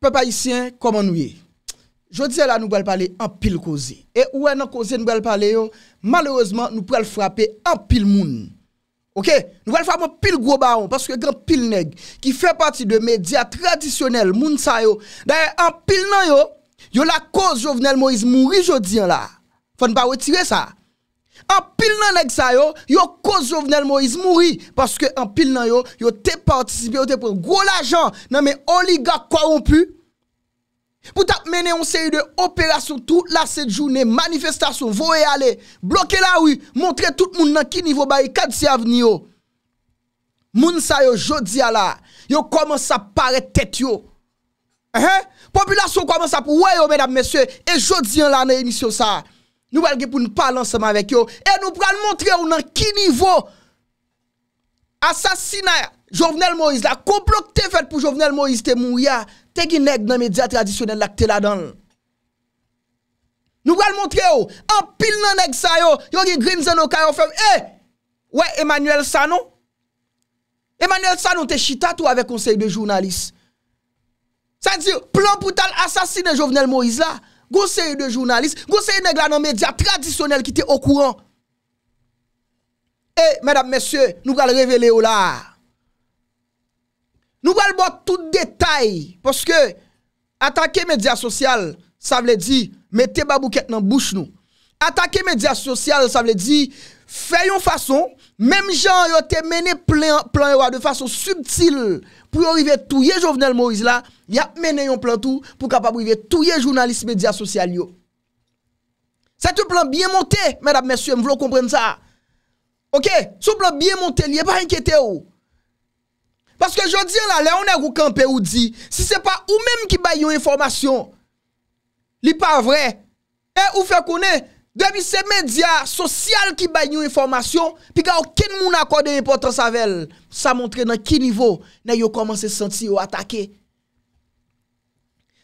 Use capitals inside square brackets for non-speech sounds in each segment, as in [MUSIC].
peuple haïtien, comment nous y Je dis là, nous allons parler en pile cause. Et où est notre causé, nous allons parler, malheureusement, nous allons frapper en pile monde. Ok? Nous allons frapper en pile gros baron, parce que grand pile nèg qui fait partie de médias traditionnels, moun sa yo. D'ailleurs, en pile nan yo, yo la cause Jovenel Moïse mourir jodi là. Faut ne pas retirer ça. An pil nan ek sa yo, yo kozo vnel mo, izmouri. Paske an pil nan yo, yo te pa antisipi, yo te pa gwo la jan, nan men oliga kwa ou pu. Pout ap mene yon seri de operasyon tout la set jounen, manifestasyon, vo e ale, bloke la ou, montre tout moun nan ki nivou bayi, kad si avni yo. Moun sa yo, jodi ya la, yo koman sa pare tet yo. Uh-huh. Populasyon koman sa pou we yo, men ap mesye, e jodi yan la nan emisyon sa yo. Nou welge pou nou pale ansama vek yo E nou pral montre yo nan ki nivou Asasina Jovenel Moïse la Komplok te fet pou Jovenel Moïse te mouya Te ki neg nan media tradisyonel la ke te la dan Nou wel montre yo An pil nan neg sa yo Yo ki grinzen ou kayo fe E, eh! we Emmanuel Sanon Emmanuel Sanon te chita tou ave konsey de jounalis Sa di plan pou tal asasina Jovenel Moïse la conseil de journalistes, conseil de dans les médias traditionnels qui étaient au courant. Et, eh, mesdames, messieurs, nous allons révéler là. Nous allons voir tout détail. Parce que, attaquer les médias sociaux, ça veut dire, mettez babouquette dans la bouche nous. Attaquer les médias sociaux, ça veut dire, faire façon Mem jan yo te mene plan yo a de faso subtil pou yo rive tou ye jovenel Moïse la, ya mene yon plan tou pou kapab rive tou ye jounalist media sosyal yo. Sè tou plan biye monte, mèdap mèsyou, m vlo komprende sa. Ok, sou plan biye monte liye pa renkete yo. Paske jodi la, le yon erou kampe ou di, si se pa ou mèm ki bay yon informasyon, li pa vre, e ou fe konen... Depuis ces médias sociaux qui baillent nous information, puis qu'il aucun monde accorde importance à elle, ça montre dans quel niveau ils ont commencé à sentir attaquer.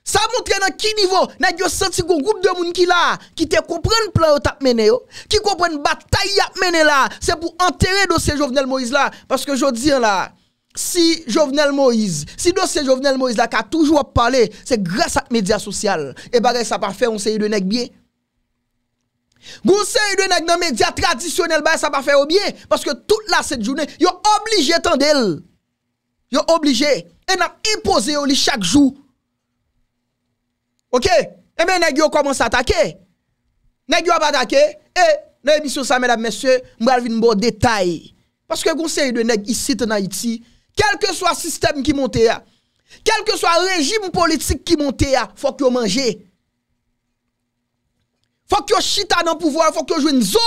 Ça montre dans quel niveau ils ont senti qu'un groupe de monde qui là, qui te comprennent le plan de oh, qui comprennent la bataille mené là. C'est pour enterrer dossier Jovenel Moïse là. Parce que je dis là, si Jovenel Moïse, si dossier Jovenel Moïse là qui a toujours parlé, c'est grâce à les médias sociaux. Et bah, bien, ça pas faire un sérieux de nég bien. Gounse yi dwe neg nan media tradisyonel baye sa pa fe obye Paske tout la set jounen yo oblige tendel Yo oblige E nan impose yo li chak jou Ok? E men neg yo komanse atake Neg yo abadake E nan emisyon sa mèdap mèsyo mbèlvi mbo detay Paske gounse yi dwe neg isit nan Haiti Kelke so a sistem ki monte ya Kelke so a rejim politik ki monte ya Fok yo manje Ok? Fòk yo chita nan pouvoan, fòk yo jwen zo.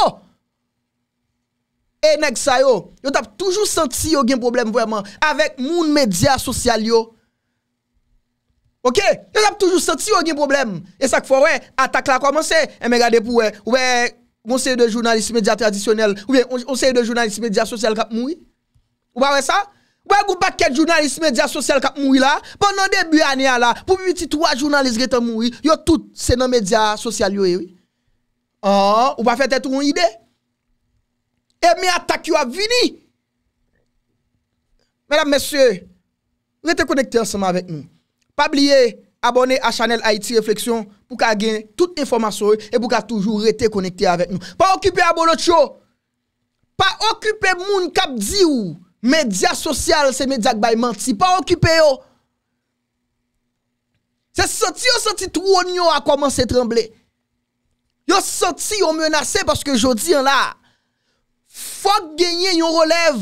E neg sa yo, yo tap toujou senti yon gen problem vwèman, avèk moun medya sosyal yo. Ok? Yo tap toujou senti yon gen problem. E sak fò, wè, atak la kwa monsè, e mè gade pou wè, wè, monsè yon de jounalist medya tradisyonel, wè, monsè yon de jounalist medya sosyal kap moui. Wè wè sa? Wè goupak ket jounalist medya sosyal kap moui la, pon nan debi anè a la, pou biti twa jounalist gen tan moui, yo tout se nan medya sosyal yo e wè. Oh, ou pa fète tout yon ide? E mi atak yon avini? Mèdame, mèsyè, rete konekte anseman avèk nou. Pa bliye abone a chanel Haiti Reflexion pou ka gen tout informasyon ou, e pou ka toujou rete konekte avèk nou. Pa okipe abonot yo. Pa okipe moun kap di ou. Mèdia sosyal se mèdia k bayman ti. Pa okipe yo. Se soti yo soti tout wonyo a komanse tremble. Yon senti yon menase paske jodi yon la. Fok genye yon relev.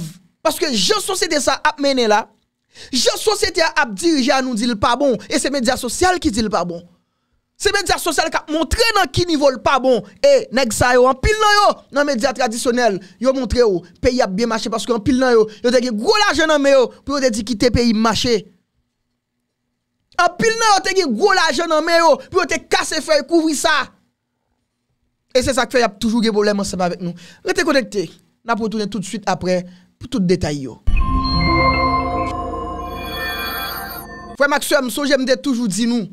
Paske jen sosete sa ap mene la. Jen sosete ap dirije an nou di l'pabon. E se media sosyal ki di l'pabon. Se media sosyal ka montre nan ki nivou l'pabon. E neg sa yo. An pil nan yo nan media tradisyonel. Yo montre yo peyi ap biye mache. Paske an pil nan yo yo tegi gwo la jen nan meyo. Pyo yo te di kite peyi mache. An pil nan yo tegi gwo la jen nan meyo. Pyo yo te kase fey kouvri sa. E se sa kfe yap toujou ge boleman seman vek nou. Rete konekte, na pou tounen tout suite apre pou tout detay yo. Fwe Maksoum, sou jemde toujou di nou.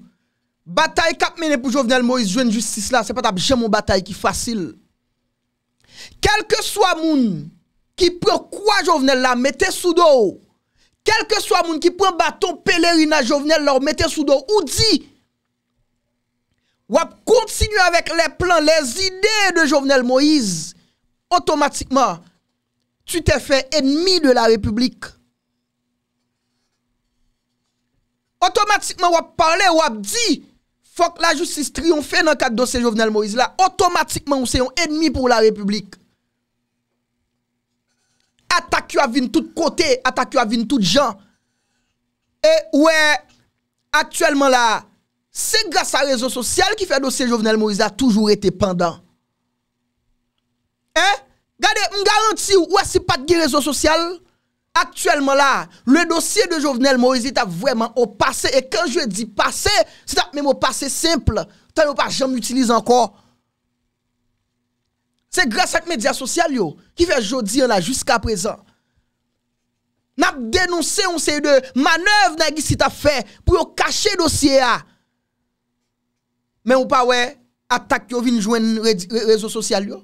Batae kap mene pou Jovenel Moise joen justice la, se patap jen mon batae ki fasil. Kelke swa moun ki pren kwa Jovenel la, mette sou do. Kelke swa moun ki pren baton pelerina Jovenel la, mette sou do ou di... wap kontinu avèk lè plan, lè zidé de Jovenel Moïse, otomatikman, tu te fè ennmi de la republik. Otomatikman wap parle, wap di, fòk la justice triyon fè nan kak do se Jovenel Moïse la, otomatikman ou se yon ennmi pou la republik. Atak yon avin tout kote, atak yon avin tout jan. E wè, atyèlman la, Se grasa rezo sosyal ki fe a dosye Jovenel Morizi a toujou ete pandan. Eh? Gade, m garanti ou esi pat gi rezo sosyal? Aktuellement la, le dosye de Jovenel Morizi ta vweman o pase. E kan jwe di pase, se ta mèm o pase simple, ta mèm o pase jan m'utilize anko. Se grasa ak media sosyal yo, ki fe a jodi an la jusqu'a prezan. Nap denonsè ou se yu de manev nan gi si ta fe, pou yo kache dosye a. Mais ou pas ouais, attaque yo vinn un réseau social yo.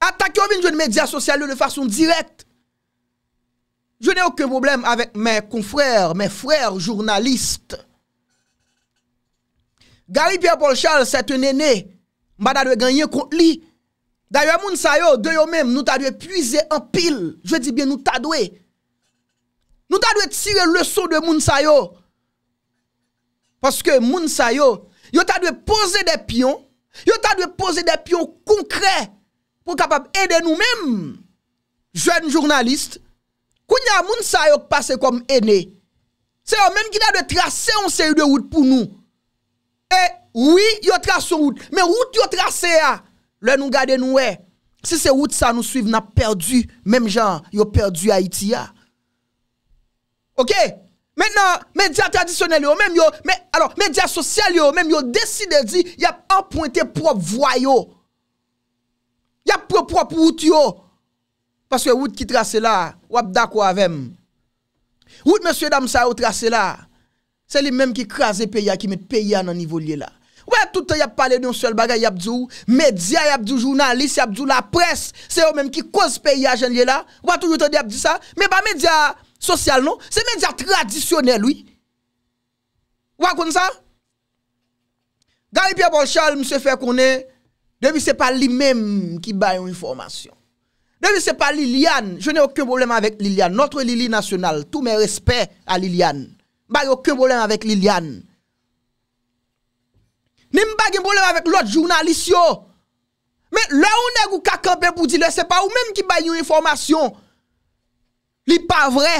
Attaque yo vinn jouen médias sociaux de façon directe. Je n'ai aucun problème avec mes confrères, mes frères journalistes. Gary Pierre-Paul Charles, c'est un aîné. Mbada de gagner contre lui. D'ailleurs, moun sa yo, de yo même, nous t'a dû puiser en pile. Je dis bien, nous t'a dû. Nous t'a dû tirer le son de moun sa yo. Parce que moun sa yo, Yo ta posé poser des pions. Yo ta posé poser des pions concrets pour capable d'aider nous-mêmes, jeunes journalistes. Kounya moun sa yo passe comme aînés, C'est eux même qui a de tracer une série de route pour nous. Et oui, yon tracé une route. Mais route yon trace a. Le nous garde nous Si c'est route ça nous suivent, n'a perdu. Même genre, ont perdu Haïti Ok? Maintenant, médias traditionnels, même yo, mais alors, médias sociaux, yo, même yo, décide, de dire, y a emprunté propre voie, yo. Y a propre route, yo. Parce que route qui trace là, ou d'accord avec Route, monsieur, dame, ça, ou trace là. C'est lui-même qui crase le pays, qui met le pays à un niveau là. Ouais, tout le temps, il a parlé d'un seul bagage, il a dit, médias, il a dit, journalistes, il a dit, la presse, c'est eux même qui cause le pays à là. Ouais, tout le temps, il a dit ça. Mais pas bah, médias social, non C'est média traditionnel, oui. Ou comme ça Gary Pierre Bonchal, monsieur fait qu'on est, depuis c'est pas lui-même qui baille une information. Depuis c'est pas Liliane, je n'ai aucun problème avec Liliane. Notre Lili nationale, tous mes respects à Liliane. Bah, aucun problème avec Liliane. Ni pas un problème avec l'autre journaliste. Mais là où on est pour dire, c'est pas vous-même qui baille une information. Li pa vre?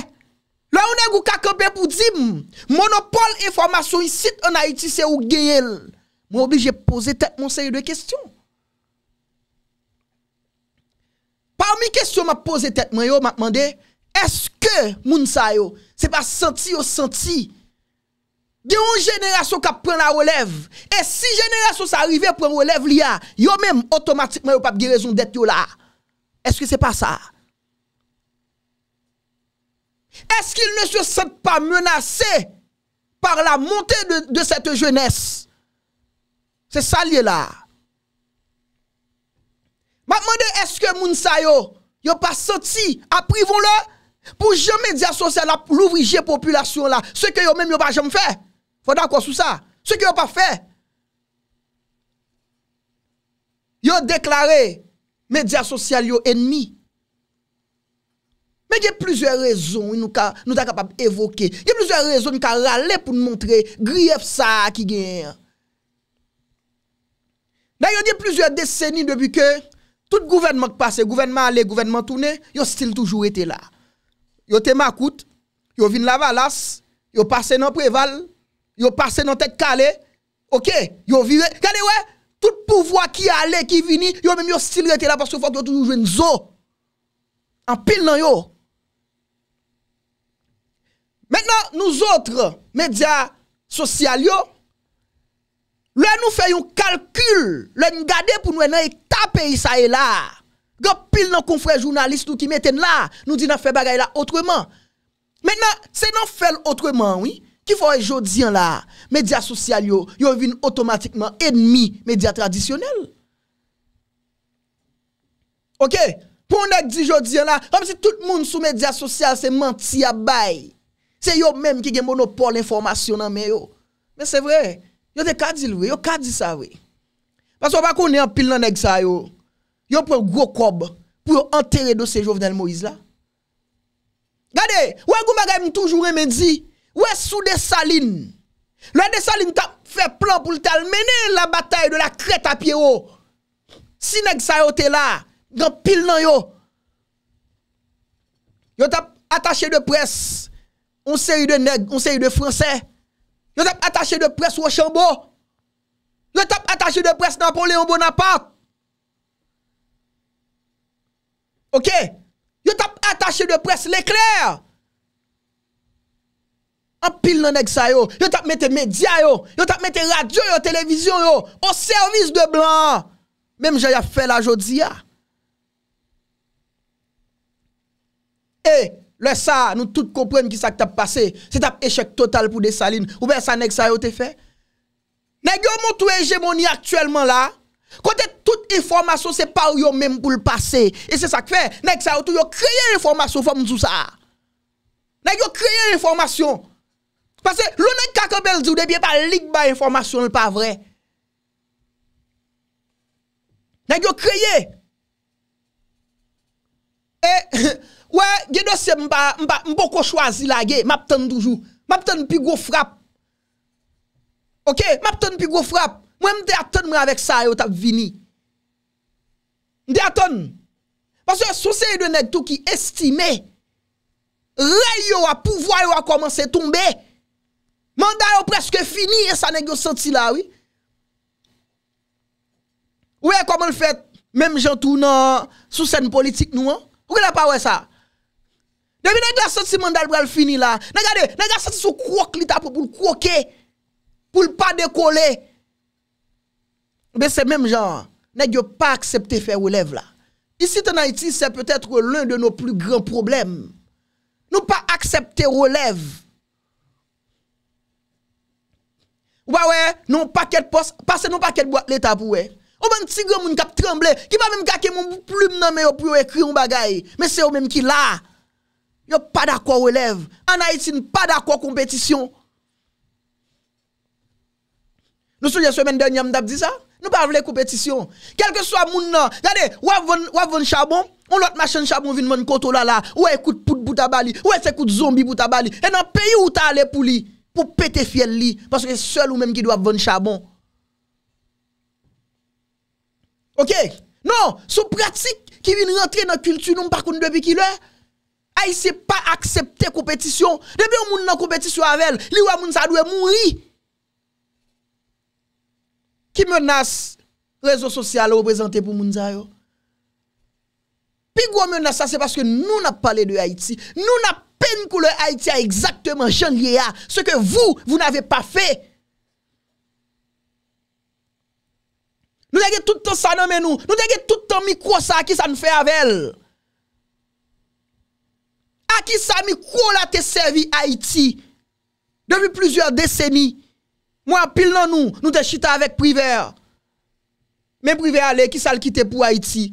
Lè ou ne gou kakopè pou di, monopole informasyon yisit anayiti se ou geyel. Moun oblige yè pose tèt moun se yè dwe kestyon. Parmi kestyon mwen pose tèt mwen yo, mwen kman de, eske moun sa yo, se pa senti yo senti, gen yon jenerasyon ka pren la relev, e si jenerasyon sa arrive pren relev li ya, yo menm otomatik mwen yo pap gey rezon det yo la. Eske se pa sa? Est-ce qu'ils ne se sentent pas menacés par la montée de, cette jeunesse C'est ça lié là. Je demande est-ce que Mounsayo n'a pas senti, à le pour jamais dire social la l'ouvrier population là, ce que vous même pas jamais fait. Faut d'accord sur ça. Ce que n'ont pas fait. Yo déclaré médias sociaux ennemis. Mais il y a plusieurs raisons nous nous sommes capables d'évoquer. Il y a plusieurs raisons nous avons pour nous montrer grief ça qui gagne. D'ailleurs, il y a plusieurs décennies depuis que tout gouvernement qui passé, gouvernement allé, gouvernement tourné, il ont style toujours été là. y a été macoute, il ont venu la Valas il a passé dans Préval, il ont passé dans Tête Calée OK, y ont viré. Regardez, ouais, tout pouvoir qui allait, qui vini, il ont même toujours été là parce qu'il faut toujours jouer une zo. En pile dans yo. Mènen nou zotre, media sosyal yo, lè nou fè yon kalkül, lè nou gade pou nou enè yon tapè yon sa yon la. Gop pil nan konfren jounalist nou ki meten la, nou di nan fè bagay la otwèman. Mènen, se nan fè l'otwèman, ki fò yon jodiyan la, media sosyal yo, yon vin otomatikman enmi media tradisyonel. Ok, pou nou dè di jodiyan la, ham si tout moun sou media sosyal se manti ya baye, C'est eux même qui ont monopole l'information dans yo. Mais c'est vrai, yo te ka dit oui, yo ka dit ça oui. Parce qu'on pas est en pile dans nèg ça yo. Yo un gros cob pour enterrer dossier Jovenel Moïse là. Regardez, est toujours dit, dit, est sous des salines. Le de salines t'a fait plan pour t'al mener la bataille de la crête à pied haut. Si nèg ça yo te là, dans pile nan yo. Yo t'a attaché de presse On seri de neg, on seri de fransè. Yo tap atache de pres wò chanbo. Yo tap atache de pres Napoléon Bonaparte. Ok. Yo tap atache de pres l'Eclair. Anpil nan neg sa yo. Yo tap mette media yo. Yo tap mette radio yo, televizyon yo. O servis de blan. Mem jaya fe la jodzi ya. Ah. Ej. Eh, Lè sa, nou tout kompren ki sa ki tap pase. Se tap echek total pou desaline. Ou ben sa nek sa yo te fe. Nèk yo moutou hegemoni aktuellement la. Kontè tout informasyon se pa ou yo mèm pou l'pase. E se sa kfe, nèk sa yo tou yo kreye informasyon fòm zousa. Nèk yo kreye informasyon. Pase, lò nèk kakopèl zi ou debyè pa lik ba informasyon l'pa vre. Nèk yo kreye. E... [LAUGHS] Ouè, ge do se mba mba mboko chwazi la ge, mapten djoujou. Mapten pi gro frap. Ok, mapten pi gro frap. Mwen mde aten mwen avek sa yo tap vini. Mde aten. Pansè sou se yon dene tout ki estime, re yo a pouvoi yo a komanse tombe, manda yo preske fini e sa negyo senti la, ouè. Ouè, koman fèt, mwen jen tou nan sou sen politik nou an. Ouè la pa wè sa? Nè gwa sot si mandal bral fini la. Nè gwa sot si sou kouak li tapou pou l'kouake. Pou l'pa dekole. Ben se menm jan. Nè gwa pa aksepte fe relev la. Isi tan Haiti se peut etre l'un de nou plu gran problem. Nou pa aksepte relev. Ou ba wey, nou pa ket post. Pase nou pa ket boat li tapou wey. Ou ben tigre moun kap tremble. Ki pa menm kake moun plu mnamen yo pou yo ekri yon bagay. Men se ou menm ki la. Yo pas d'accord relève. En Haïti, pas d'accord compétition. Nous sommes la semaine dernière, m'dap dit ça. Nous pas de compétition. Quel que soit moun nan, regardez, ou un charbon, on l'autre machine charbon vient mon koto là là, ou écoute pout bout bali, ou écoute zombie bout bali. Et dans pays où t'as allé pour lui, pour péter fiel li, parce que seul ou même qui doit vendre charbon. OK? Non, sous pratique qui vient rentrer dans la culture nous par contre depuis qui là. Eh n'a pas accepté compétition. Depuis on moun nan compétition avec, li wè moun sa avec mourir. Qui menace réseau social représenté pour moun sa yo? Pi gros menace ça c'est parce que nous n'a parlé de Haïti. Nous n'a peine le Haïti a exactement changé ce que vous vous n'avez pas fait. Nous avons tout le temps ça nous. Nous avons tout le temps micro ça qui ça nous fait avec. Aki sa mi kou la te servi Haiti. Depi plizur deseni. Mwen apil nan nou, nou te chita avek priver. Men priver ale, ki sa l kite pou Haiti.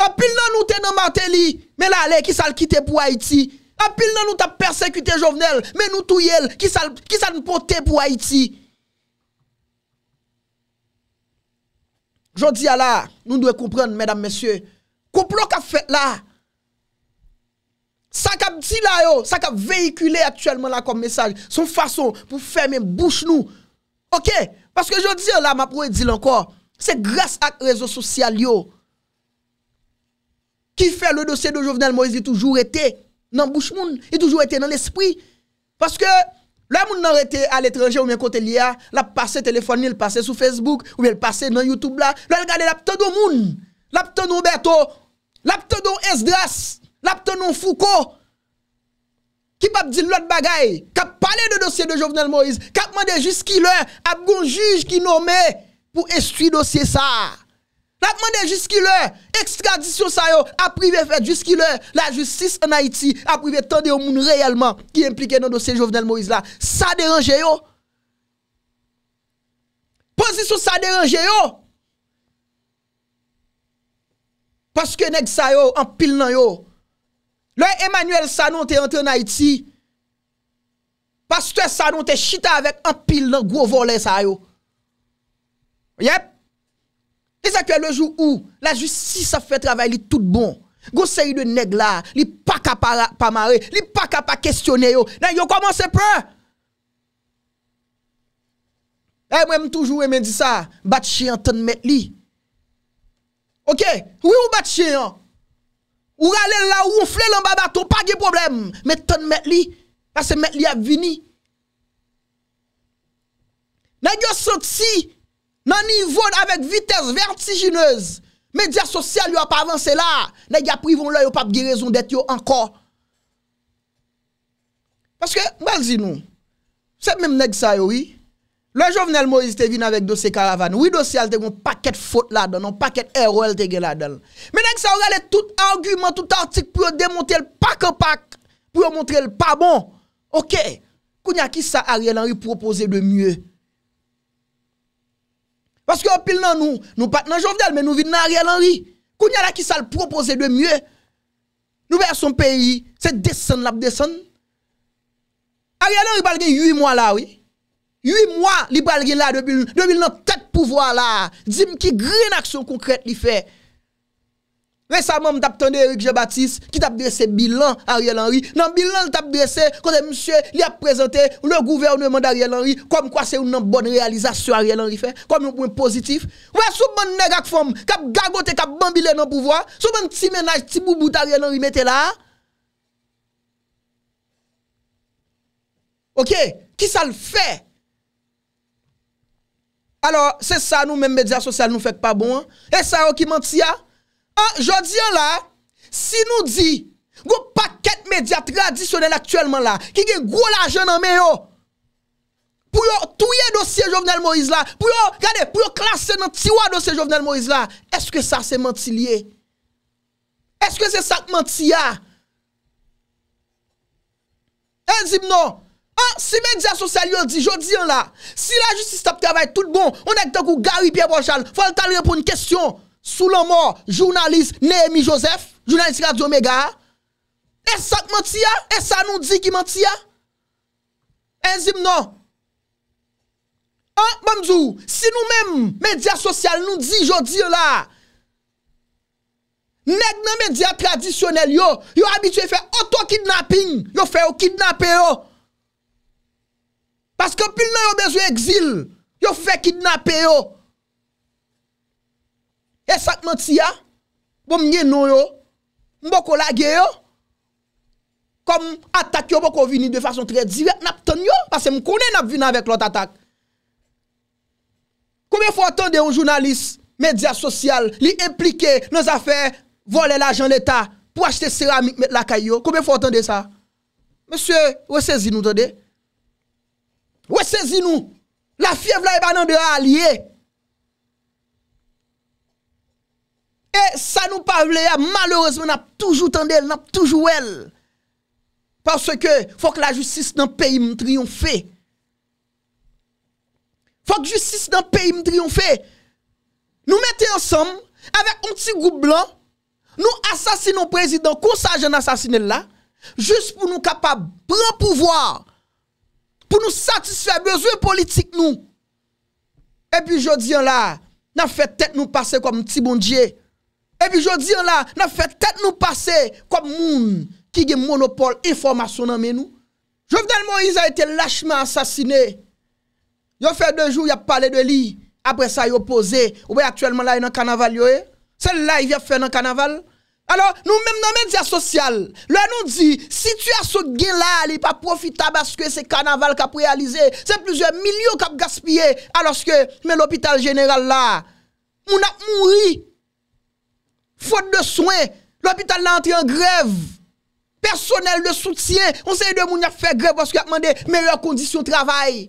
Apil nan nou te nomante li, men ale, ki sa l kite pou Haiti. Apil nan nou ta persekwite jovenel, men nou touyel, ki sa l pote pou Haiti. Jou di ala, nou dwe kompran, menam mesye. Kompran ka fet la, Ça cap dit là, ça cap véhiculé actuellement là comme message, son façon pour fermer bouche nous. OK Parce que je dis là, m'a pour dire encore, c'est grâce à réseaux sociaux qui fait le dossier de Jovenel Moïse, il toujours été dans bouche moun, il toujours été dans l'esprit parce que le monde n'a été à l'étranger ou bien côté l'IA, l'a passé téléphone, il passé sur Facebook ou bien il passé dans YouTube là, l'a regardé l'a tout moun, l'a ptendo Roberto, l'a ptendo Esdras. Lap tenon fou ko? Ki pap din lot bagay? Kap pale de dosye de Jovenel Moïse? Kap mande jusqu'i lè? Ap goun juj ki nomè pou estui dosye sa? Lap mande jusqu'i lè? Ekstradisyon sa yo? A prive fèd jusqu'i lè? La justis en Haiti a prive tan de yon moun reyelman ki implike nan dosye Jovenel Moïse la? Sa deranje yo? Pozisyon sa deranje yo? Paske neg sa yo? An pil nan yo? Lè Emanuelle sa nou te entre n'Haiti. Pastouè sa nou te chita avèk an pil nan gwo volè sa yo. Yep. E zè kwen lè jou ou. La justice a fè travè li tout bon. Gwose yi de neg la. Li pa kapa pa mare. Li pa kapa pa kestyone yo. Lè yo koman se pre. Lè e, mwen mwen toujou mwen di sa. Bat chè yon ten met li. Ok. Ou yon bat chè yon? Ou gale la ou oufle lan ba bato, pa ge problem. Met ton met li, la se met li ap vini. Nè gyo sot si, nan ni vod avèk vites vertiginez, medya sosyal yo ap avanse la, nè gyo ap privon lò yo pap ge rezon det yo anko. Paske, mwen zinou, sep mèm neg sa yo yi, Le jovenel Moïse te vin avèk dosè karavan, oui dosè al te moun pakèt fote la don, moun pakèt ero el te gen la don. Menèk sa ou gale tout argument, tout artik, pou yo demonte l pak ou pak, pou yo montre l pa bon, ok, kounya ki sa Ariel Henry proposè de myè. Paske ou pil nan nou, nou pat nan jovenel, men nou vin nan Ariel Henry, kounya la ki sa l proposè de myè, nou ver son peyi, se desen la p desen. Ariel Henry bal gen yu yi mwa la oui, Yui mwa li balgin la devil nan tet pouvoa la. Dzi m ki gri nan aksyon konkret li fe. Resaman m tap tande Eric Jebattis ki tap bese bilan a Riel Henry. Nan bilan l tap bese kote msye li ap prezante ou nou gouvernement a Riel Henry. Kom kwa se ou nan bon realizasyon a Riel Henry fe. Kom yon pouwen pozitif. Wè sou mwen neg ak fom kap gagote kap bambile nan pouvoa. Sou mwen ti menaj ti boubout a Riel Henry mette la. Ok, ki sa l fe? Alors, se sa nou men media sosyal nou fèk pa bon. Oh, e sa oh, yo ki manti ya? An, jodi an la, si nou di, gwo paket media tradisyonel aktuelman la, ki gen gwo la jen nan men yo, pou yo touye dosye jovenel Moïse la, pou yo, gade, pou yo klasen nan tiwa dosye jovenel Moïse la, eske sa se manti liye? Eske se sa ki manti ya? E eh, zib nou? Ah, si media sosyal yon di, jodi yon la. Si la justice tap kravay tout bon, on ek te kou gari piye bochal, fol tal repoun kestyon, sou lomor, jounalist Nehemi Joseph, jounalist Radio Omega. E sa k menti ya? E sa nou di ki menti ya? Enzim eh, non. An, ah, bon, mamzou, si nou men media sosyal nou di, jodi yon la, neg nan media tradisyonel yon, yon abitwe fe auto kidnapping, yon fe yo kidnapping yon, Baske pil nan yo bezwe exil, yo fwe kidnape yo. Esak nantia, bom nye non yo, mbo ko lage yo, kom atak yo mbo ko vini de fason kred ziret nap ton yo, pase mkounen nap vina vek lot atak. Koumen fwa tonde yon jounalist, media sosyal, li implike nou zafè volè l'ajan l'Etat pou achete seramik met lakay yo. Koumen fwa tonde sa? Monsye, wesezi nou tonde? Ouè sezi nou La fie vla e banan de a liye E sa nou pavle ya Malheurese men ap toujou tendel Nap toujou el Parse ke fok la justice nan peyi m triyonfe Fok justice nan peyi m triyonfe Nou mette ansam Avek onti goup blan Nou asasin nou prezident Kousa jen asasine la Jus pou nou kapab Bran pouvoar pour nous satisfaire besoin besoins nous. Et puis je dis là, n'a fait tête nous passer comme petit bon Dieu. Et puis je dis là, n'a fait tête nous passer comme monde qui a monopole information dans nous. Jovenel Moïse a été lâchement assassiné. a fait deux jours, il a parlé de lui. Après ça, il a posé. Ou bien actuellement là, il est dans le carnaval. Eh? C'est là, il a fait dans le carnaval. Alors, nou mèm nan mèndia sosyal, lè nou di, si tu a sou gen la, li pa profita baske se kanaval kap realize, se plouze milyon kap gaspye, aloske, mè l'hôpital jeneral la, moun a mouri, fote de soin, l'hôpital nan entri an grev, personel de soutien, moun se y de moun a fè grev baske akman de mèryor kondisyon travay.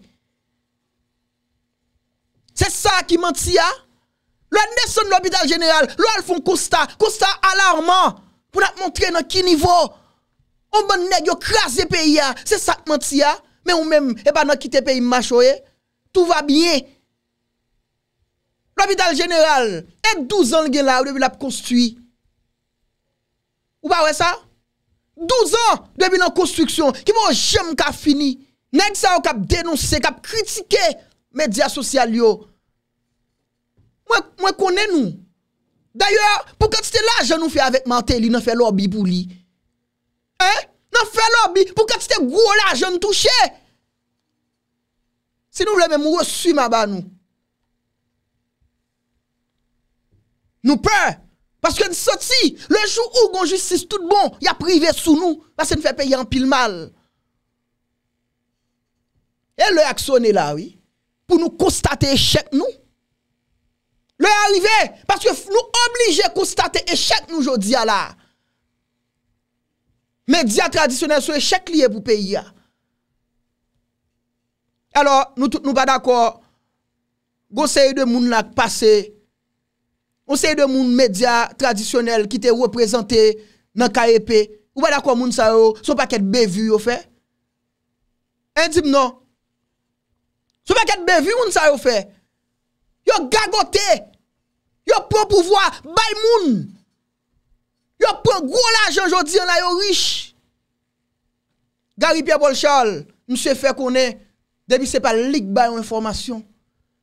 Se sa ki manti ya? Lwa neson lopi dal jeneral, lwa lfon konsta, konsta alarman pou nat montre nan ki nivou. Oman neg yo kras e pe ya, se sak ment si ya, men ou men e ba nan kite pe yi mach oye, tou va biye. Lopi dal jeneral, et 12 an gen la ou debi la pou konstui. Ou pa wè sa? 12 an debi nan konstruksyon, ki moun jem ka fini. Neg sa ou kap denouse, kap kritike medya sosyal yo. Mwen kone nou. D'ayor, pou kwa ti te la, jen nou fe avèk mantè li, nan fe lobby pou li. Hein? Nan fe lobby pou kwa ti te gwo la, jen nou touche. Si nou vle men mou re sui maba nou. Nou pe, paske nou sot si, le jou ou gon justice tout bon, ya prive sou nou, paske nou fe pe yon pil mal. E lè aksyonè la wè, pou nou konstate chèk nou. Lè alive, Paske nou oblige konstate, Echek nou jodi ya la, Medya tradisyonel, Sou echek liye pou peyi ya, Alo, nou ba dako, Gosey de moun la pase, Gosey de moun medya tradisyonel, Ki te reprezenté, Nan ka epè, Ou ba dako moun sa yo, Sou pa ket bevi yo fe, En di m nou, Sou pa ket bevi moun sa yo fe, Yo gagote, Yo pren pouvoi bay moun. Yo pren gwo la ajan jodi an la yo rich. Gary Pierre Bolchal, mse fè konè, debi se pa lik bayon informasyon.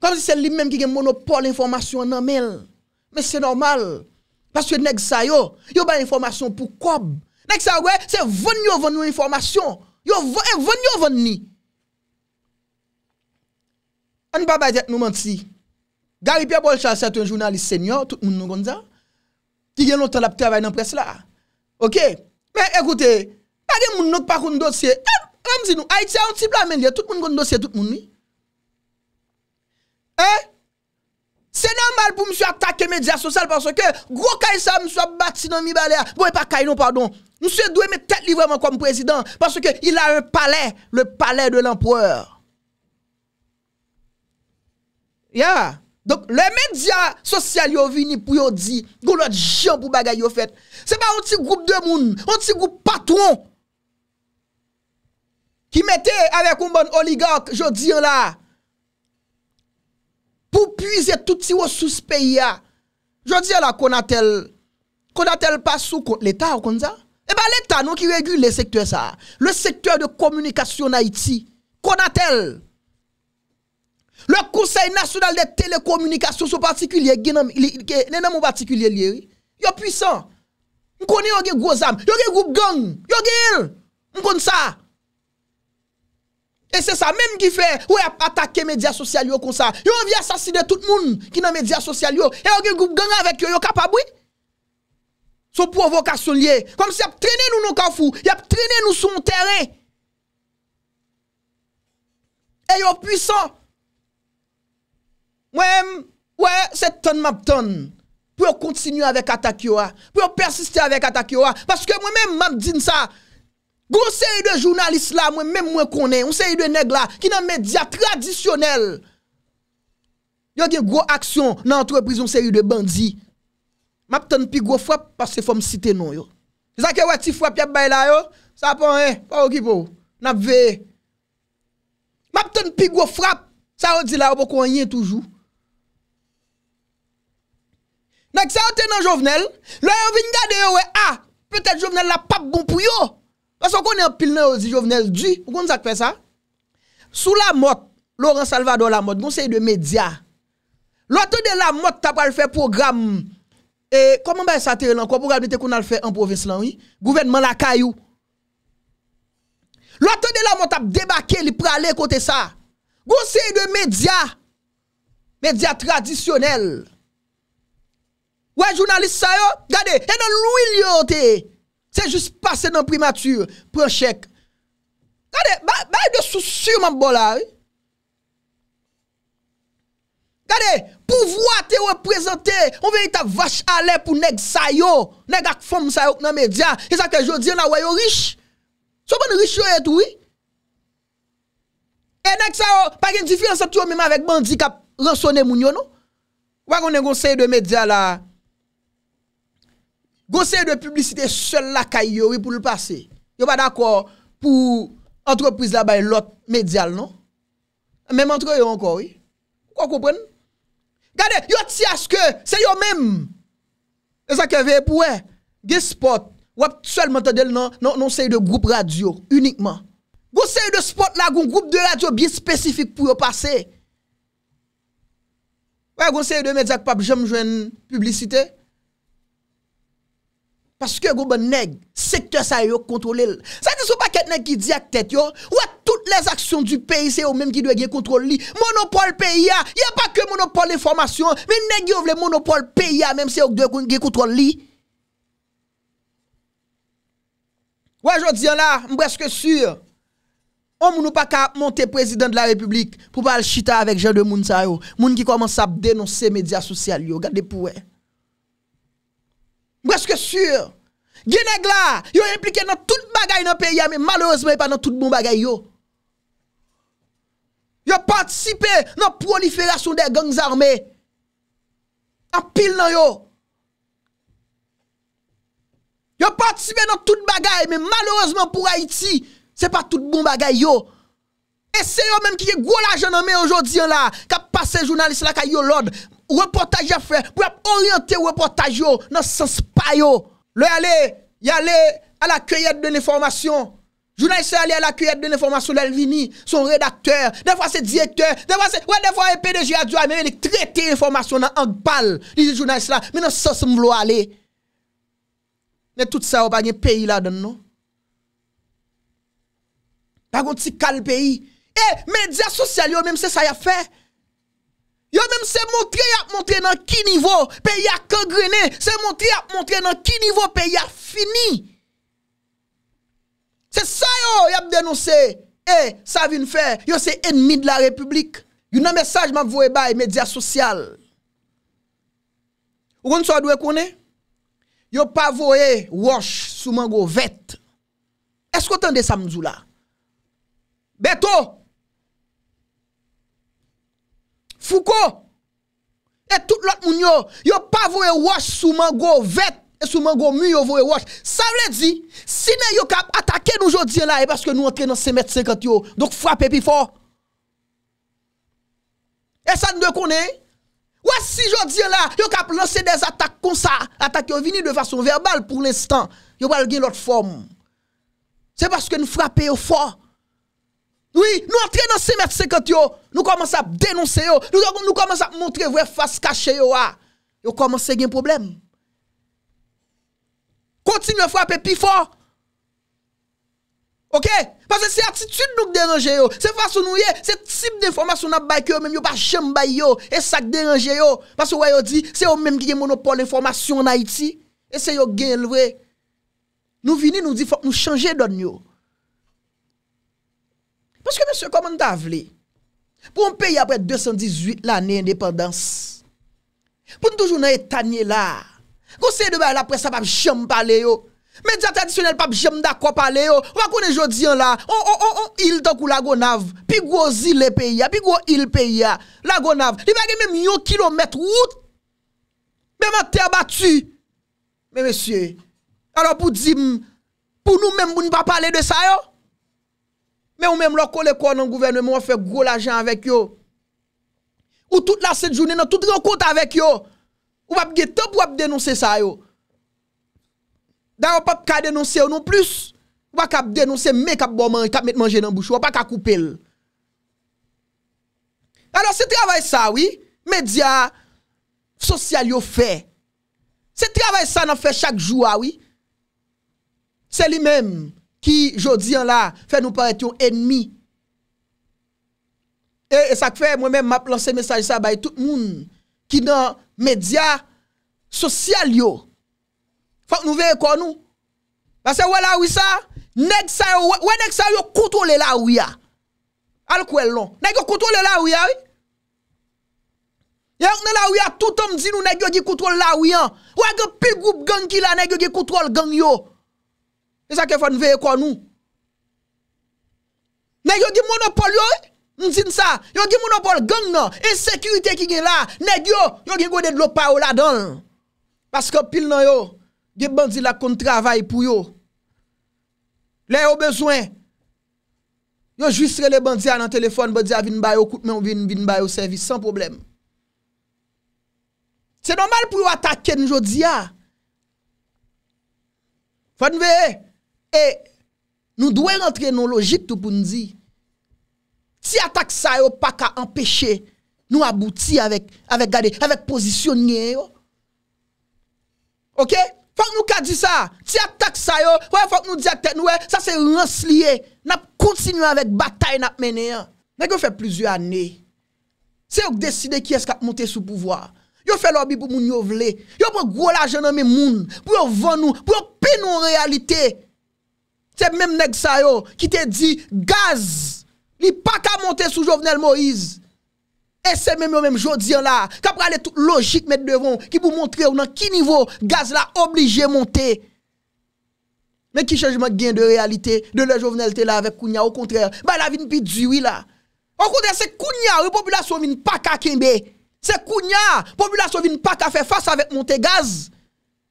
Kansi se li menm ki gen monopole informasyon nan men. Men se normal. Paswe neg sa yo, yo bayon informasyon pou kob. Neg sa we, se ven yo ven eh, yo informasyon. Yo ven yo ven ni. An pa bayet nou menti. Gari Pia Bolchansè tou yon jounalist sènyor, tout moun nou konn zan. Ki gen loutan la p'te avay nan pres la. Ok? Men, ekoute, pa de moun nou pa kon dosye, an zin nou, a yon ti blan men liye, tout moun kon dosye, tout moun ni. Eh? Se nan mal pou msou atake medya sosal, panso ke, gro kay sa msou ap baksin an mi balea, bon, mwen pa kay nou, pardon, msou e dwe me tèt livreman konm prezident, panso ke, il a un palè, le palè de l'ampouèr. Ya? Donk le mèdia sosyal yo vini pou yo di, goun lòt jian pou bagay yo fet. Se pa ou ti goup de moun, ou ti goup patron, ki mette avek ou mbon oligak, jò di yon la, pou pwize touti wosous peyi ya, jò di yon la konatel. Konatel pa sou kon, l'Etat ou kon za? E ba l'Etat nou ki regule lè sektwè sa. Le sektwè de komunikasyon na iti, konatel. Le konsey nasyonal de telekomunikasyon sou partikulye, gen nan moun partikulye liye, yo pwisan, mkone yo gen gwozam, yo gen goup gang, yo gen il, mkone sa, e se sa, menm ki fe, ou ap atake media sosyal yo kon sa, yo vya saside tout moun, ki nan media sosyal yo, e yo gen goup gang avek yo, yo kapabwi, sou provokasyon liye, kom se ap trene nou nou ka fou, ap trene nou sou mteren, e yo pwisan, Mwen mwen, wè, set ton mwen ton pou yo kontinu avèk atak yo a, pou yo persistè avèk atak yo a, paske mwen mwen mwen din sa. Gwo seri de jounalist la, mwen mwen konen, mwen seri de neg la, ki nan media tradisyonel. Yo gen gwo aksyon nan antreprison seri de bandi. Mwen mwen ton pi gwo frap, paske fò mwen site nou yo. Se zan ke wè ti frap yap bay la yo, sa pon e, fò wè ki pou, nap ve. Mwen mwen ton pi gwo frap, sa wè di la wè pou konyen toujou. Nèk sa ote nan jovenel, lò yon vin gade yon wè a, ah, pwetè jovenel la pap goun pou yon. Baso kon yon pil nan yon zi jovenel di, kon zak fè sa? Sou la mot, Laurent Salvador la mot, goun se yon de media, lò a to de la mot tap al fè program, e koman bay sa te yon an, kon pou gavite kon al fè an pofè slan yon, gouvernement la kayou. Lò a to de la mot tap debake li pralè kote sa, goun se yon de media, media tradisyonel, Wè jounalist sa yo, gade, e nan lou il yo te. Se jous passe nan primatur, pren chèk. Gade, bè yon sou surman bol la, e. Gade, pou vwa te reprezentè, mwen ve yon ta vach ale pou neg sa yo, neg ak fòm sa yo nan media, e sa kè jò di yon a wè yon rich. Sò bon rich yo etou, e. E neg sa yo, pè gen di fi ansa tiyo mèman vek bandi kap rasonè moun yo, nou. Non? Wè yon negonsè yon media la, Gon se yo de publisite sol la kay yo, yo pou l'passe. Yo pa d'akor pou antropouze la bay lot medyal, non? Mèm antropouze yo ankor, oui. Kwa koupren? Gade, yo ti aske, se yo mèm. E zake ve pou we, ge sport, wap sol mantade l nan, nan se yo de group radio, unikman. Gon se yo de sport la, gon group de radio biye spesifik pou yo passe. We, gon se yo de medyak pap, jem jwen publisite, Paske yo gobe neg, sekte sa yo kontrole l. Sa diso pa ket neg ki di ak tete yo, wè tout les aksyon du peyi se yo mèm ki dwe ge kontrole li. Monopole peyi ya, yè pa ke monopole informasyon, men neg yo vle monopole peyi ya mèm se yo dwe ge kontrole li. Wè jwè diyan la, mwè eske sur, wè mwè nou pa ka monte prezident de la republik, pou pal chita avèk jè de moun sa yo, moun ki koman sa denonsè media sosyal yo, gade pou wè. Mweske sur, genèk la, yo implike nan tout bagay nan peya, men malouzman e nan tout bon bagay yo. Yo patsipe nan proliferasyon de gangz arme, apil nan yo. Yo patsipe nan tout bagay, men malouzman pou Haiti, se pa tout bon bagay yo. Ese yo men ki je gwo la jename yojodien la, ka pase jounalise la ka yo lode, reportage a fait, pour orienter reportage dans le sens pas yo. Le aller, y aller à la cueillette de l'information. Journaliste aller à la cueillette de l'information, elle son rédacteur, des fois c'est directeur, des fois c'est, ouais, des fois le PDG a dû même il traiter l'information dans un balle. journaliste là, mais dans ce sens m'vlo aller. Mais tout ça, on pas de pays là-dedans, non? Pas un petit cal pays. Eh, médias sociaux, même c'est ça y a fait. Yo menm se motri ap motri nan ki nivou pe ya kagrene, se motri ap motri nan ki nivou pe ya fini. Se sa yo, yap denose, e, sa vin fe, yo se enmi de la republik. Yo nan mesaj man vowe baye medya sosyal. Ogon sou adwe konen? Yo pa vowe, wosh, sou man go vet. Esko tende sa mzou la? Beto! Fouko e tout lot moun yo, yo pa vou e wash sou mango vet e sou mango mu yo vou e wash. Sa wè di, si ne yo kap atake nou jodien la e baske nou entre nan semet sekant yo, dok frap epi fò. E sa nou de konè? Wè si jodien la, yo kap lanse des atake kon sa, atake yo vini de fason verbal pou l'instant, yo wè al gen lot fòm. Se baske nou frap epi fò. Oui, nou entre nan semet sekant yo, Nou komanse ap denonse yo. Nou komanse ap montre vwe fwa se kache yo a. Ah. Yo komanse gen problem. Kontine fwa ap epi fwa. Ok? Pase se atitude nou kderange yo. Se fwa sou nou ye. Se tip de informasyon ap baike yo menm yo pa jemba yo. E sa kderange yo. Pase wè yo di. Se yo menm ki gen monopole informasyon na iti. E se yo gen lwe. Nou vini nou di fwa. Nou chanje don yo. Pase ke mè sè koman ta vle. Mè sè koman ta vle. Poun peyi apre 218 l ane independans Poun toujou nan etanye la Gosey de bay la presa pap jem pale yo Medya tradisyonel pap jem da kwa pale yo Wakounen jodi an la On on on on il to kou la gonav Pi gwo zile peyi ya Pi gwo il peyi ya La gonav Li bagye menm yon kilomet wout Menman ter batu Menmesye Ano pou di Poun nou menm pou nipa pale de sa yo Men ou men mlo kole kon nan gouvernement, wap fe gwo la jen avèk yo. Ou tout la set jounen nan tout ren kont avèk yo. Wap getan pou wap denonsè sa yo. Dan wap ap ka denonsè yo non plus. Wap kap denonsè me kap bon manje, kap met manje nan boucho. Wap ap ka koupèl. Ano se travè sa wè, media sosyal yo fè. Se travè sa nan fè chak jou a wè. Se li menm. Ki jodi an la fe nou paretyon enmi. E, e sak fe mwen men map lanse mesaj sa bay tout moun ki nan media sosyal yo. Fak nou ve ekon nou. Basen wè la wisa, wè nek sa yo koutrole la wia. Al kwel non, nek yo koutrole la wia wè. Yon ne la wia toutan mdi nou nek yo ge koutrole la wia. Wè gen pi goup gen ki la nek yo ge koutrole gen yo. E sa ke fan veye kwa nou. Ne yo di monopol yo, mzine sa, yo di monopol gang nan, e sekurite ki gen la, ne yo, yo gen gode dlo pa ou la dan. Paske pil nan yo, gen bandi la kon travay pou yo. Le yo bezwen, yo jwistre le bandi ya nan telefon, bandi ya vin bayo koutmen, vin bayo servis, san problem. Se normal pou yo atake njou di ya. Ah. Fan veye, E, nou dwe rentre nou logik tou pou nou di. Ti atak sa yo pa ka empeshe nou abuti avek gade, avek posisyonye yo. Ok? Fok nou ka di sa, ti atak sa yo, fok nou di ak tenwe, sa se ransliye, nap kontinu avek batay nap mene yan. Mèk yo fè plusieurs anè. Se yo k deside ki eska ap monte sou pouvoar. Yo fè lòbi pou moun yo vle. Yo pou gwo la jen nan mè moun. Pou yo vò nou, pou yo pi nou realitey. Se mèm neg sa yo ki te di gaz li pa ka monte sou jovenel Moïse. E se mèm yo mèm jodi an la kapra le tout logik mèd devon ki pou montre ou nan ki nivou gaz la oblige monte. Mèk ki chanjman gen de realite de la jovenelte la vek kounya. Ou kontrèl, ba la vin pi dziwi la. Ou kontrèl, se kounya repopulasyon vin pa ka kembe. Se kounya repopulasyon vin pa ka fe fasa vek monte gaz.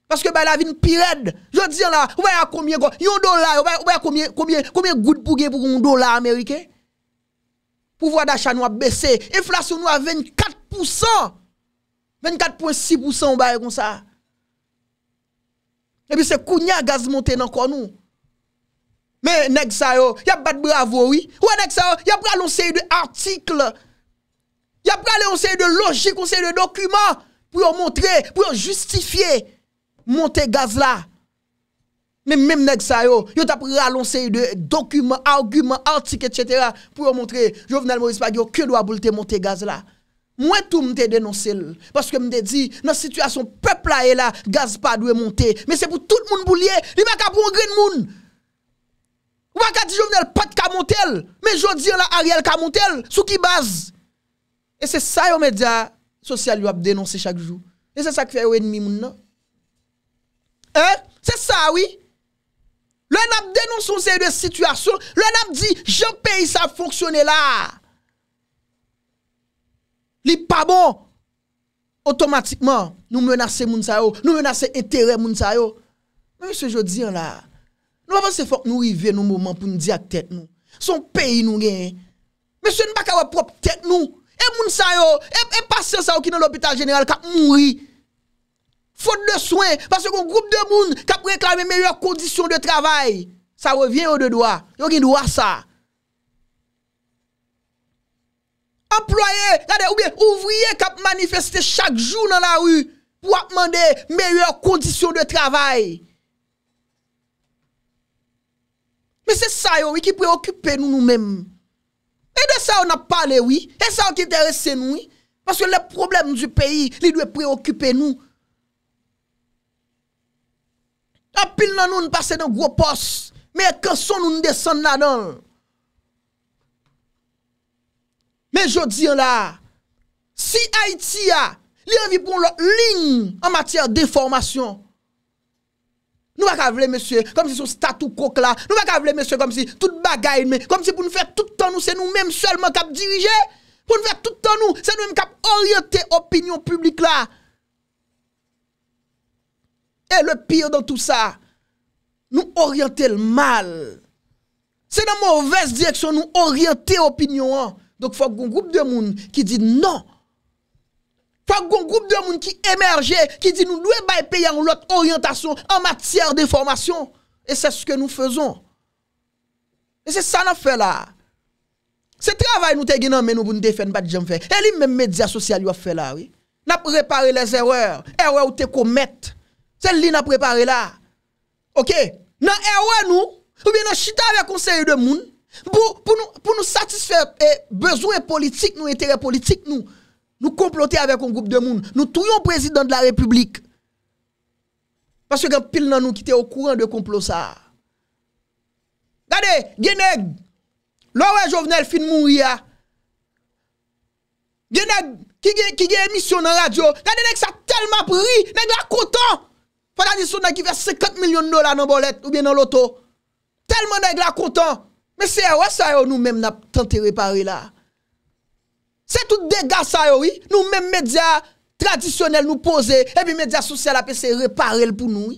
Paske bay la vin pi red. Je diyan la, ou bay a komye go. Yon dolar, ou bay a komye gout pou ge pou kon dolar Amerike. Pouvoi d'achat nou a besè. Inflasyon nou a 24%. 24.6% ou bay kon sa. E pi se koun ya gaz montè nan kon nou. Men, neg sa yo, ya bat bravo, oui. Ouwe, neg sa yo, ya pral yon seye de artikel. Ya pral yon seye de logik, yon seye de dokumen. Pou yon montre, pou yon justifiye. monter gaz là. Mais même nèg ça yo, yo t'a ralonsé de documents, arguments, articles etc. pour montrer Jovenel Moïse pas que doit pour te monter gaz là. Moi tout me dénoncé parce que me dit dans situation peuple là est là, gaz pas doit monter. Mais c'est pour tout le monde boulier, il pas pour un grand monde. Ou pas dit Jovenel pas de monter, mais jodi là Ariel ka monter sous qui base. Et c'est ça yo média social yo a dénoncé chaque jour. Et c'est ça qui fait ennemi moun Hein? C'est ça, oui. Le NAP dénonce une de situation. Le NAP dit, j'en pays ça fonctionner là. Li pas bon. Automatiquement, nous menacons Mounsayo, nous menacer intérêt Mounsayo. Mais ce jeudi là, nous avons fait faut que nous arrivions nos moments pour nous dire tête nous. Son pays nous gagne. Mais ce n'est pas qu'à propre tête nous. Et Mounsayo, et, et patient ça qui dans l'hôpital général qui a mouru. Fote de soin, parce qu'on groupe de moun kap reklamer meyèr kondisyon de travay. Sa revyen yo de doa. Yo ki nou wa sa. Employè, gade, ouvriè kap manifestè chak jou nan la rou pou apmande meyèr kondisyon de travay. Me se sa yo ki preokype nou nou menm. E de sa yo na pale, oui. E sa yo ki terese nou, oui. Parce que le probleme du pays li dwe preokype nou. apil nan nou n'pase nan gwo pos, me e kason nou n'desan nan nan. Me jodi an la, si Haiti a, li an vi pou lò lign an matyèr de formation, nou wak avle mè sè, kom si sou statou kok la, nou wak avle mè sè kom si, tout bagay men, kom si pou nou fè tout an nou, se nou mè mselman kap dirije, pou nou fè tout an nou, se nou mè mkap oryote opinyon publik la. Et le pire dans tout ça, nous orienter le mal. C'est dans mauvaise direction, nous orienter l'opinion. Hein. Donc, il faut un groupe de monde qui dit non. Il faut un groupe de monde qui émerge, qui dit nous devons payer en l'autre orientation en matière d'information Et c'est ce que nous faisons. Et c'est ça nous là. C'est travail nous avons mais nous pour nous défendre pas de jamais faire. Et les mêmes médias sociaux ont fait là, oui. N'a réparé les erreurs, erreurs que tu commettent. Sen li na prepare la. Ok. Nan erwe nou. Ou bi nan chita avek konseye de moun. Pou nou satisfèr eh, bezou e politik nou. E terè politik nou. Nou komplote avek kon group de moun. Nou touyon prezident de la republik. Pase gen pil nan nou ki te okouran de komplot sa. Gade genèg. Lowe jovenel fin moun ria. Genèg. Ki gen emisyon nan radyo. Gade genèg sa telman pri. Genèg la koton. Fata di sou nan kive 50 milyon nola nan bolet ou bien nan loto. Telman nan ek la kontan. Mè se yo wè sa yo nou mèm nan tante repare la. Se tout dega sa yo wè. Nou mèm media tradisyonel nou pose. E pi media sosyal apè se repare l pou nou.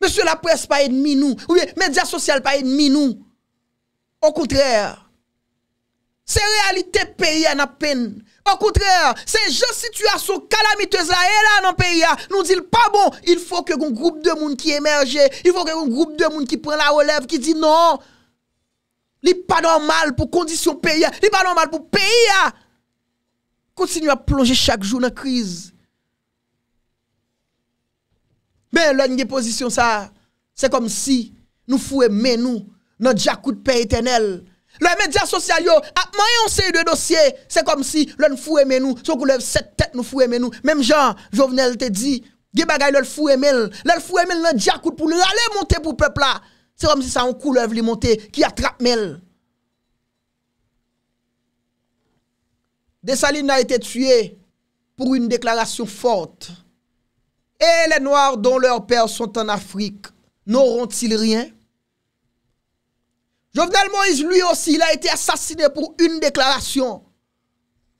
Mè se yo la pres pa et minou. Ou wè media sosyal pa et minou. Ou koutrèr. Se realite peye an apèn. Au contraire, ces gens situation calamiteuse là dans le pays hein. nous dit pas bon, il faut que un groupe de monde qui émerge, il faut que un groupe de monde qui prend la relève qui dit non. n'est pas normal pour condition pays, n'est hein. pas normal pour pays. Hein. Continue à plonger chaque jour dans la crise. Mais l'un une position ça, c'est comme si nous fouons mais nous dans le paix éternel. Le medya sosyal yo ap mayon se yu de dosye Se kom si le nfou eme nou Son kou lev set tete nfou eme nou Mem jan, jovenel te di Ge bagay le lfou emel Le lfou emel le diakout pou le ale monte pou pepla Se kom si sa an kou lev li monte Ki atrape mel Desaline a ete tuye Pour une deklarasyon fote E le noir don lor per Son tan Afrik Non rontil rien Jovenel Moïse, lui osi, il a ite asasine pou un deklarasyon.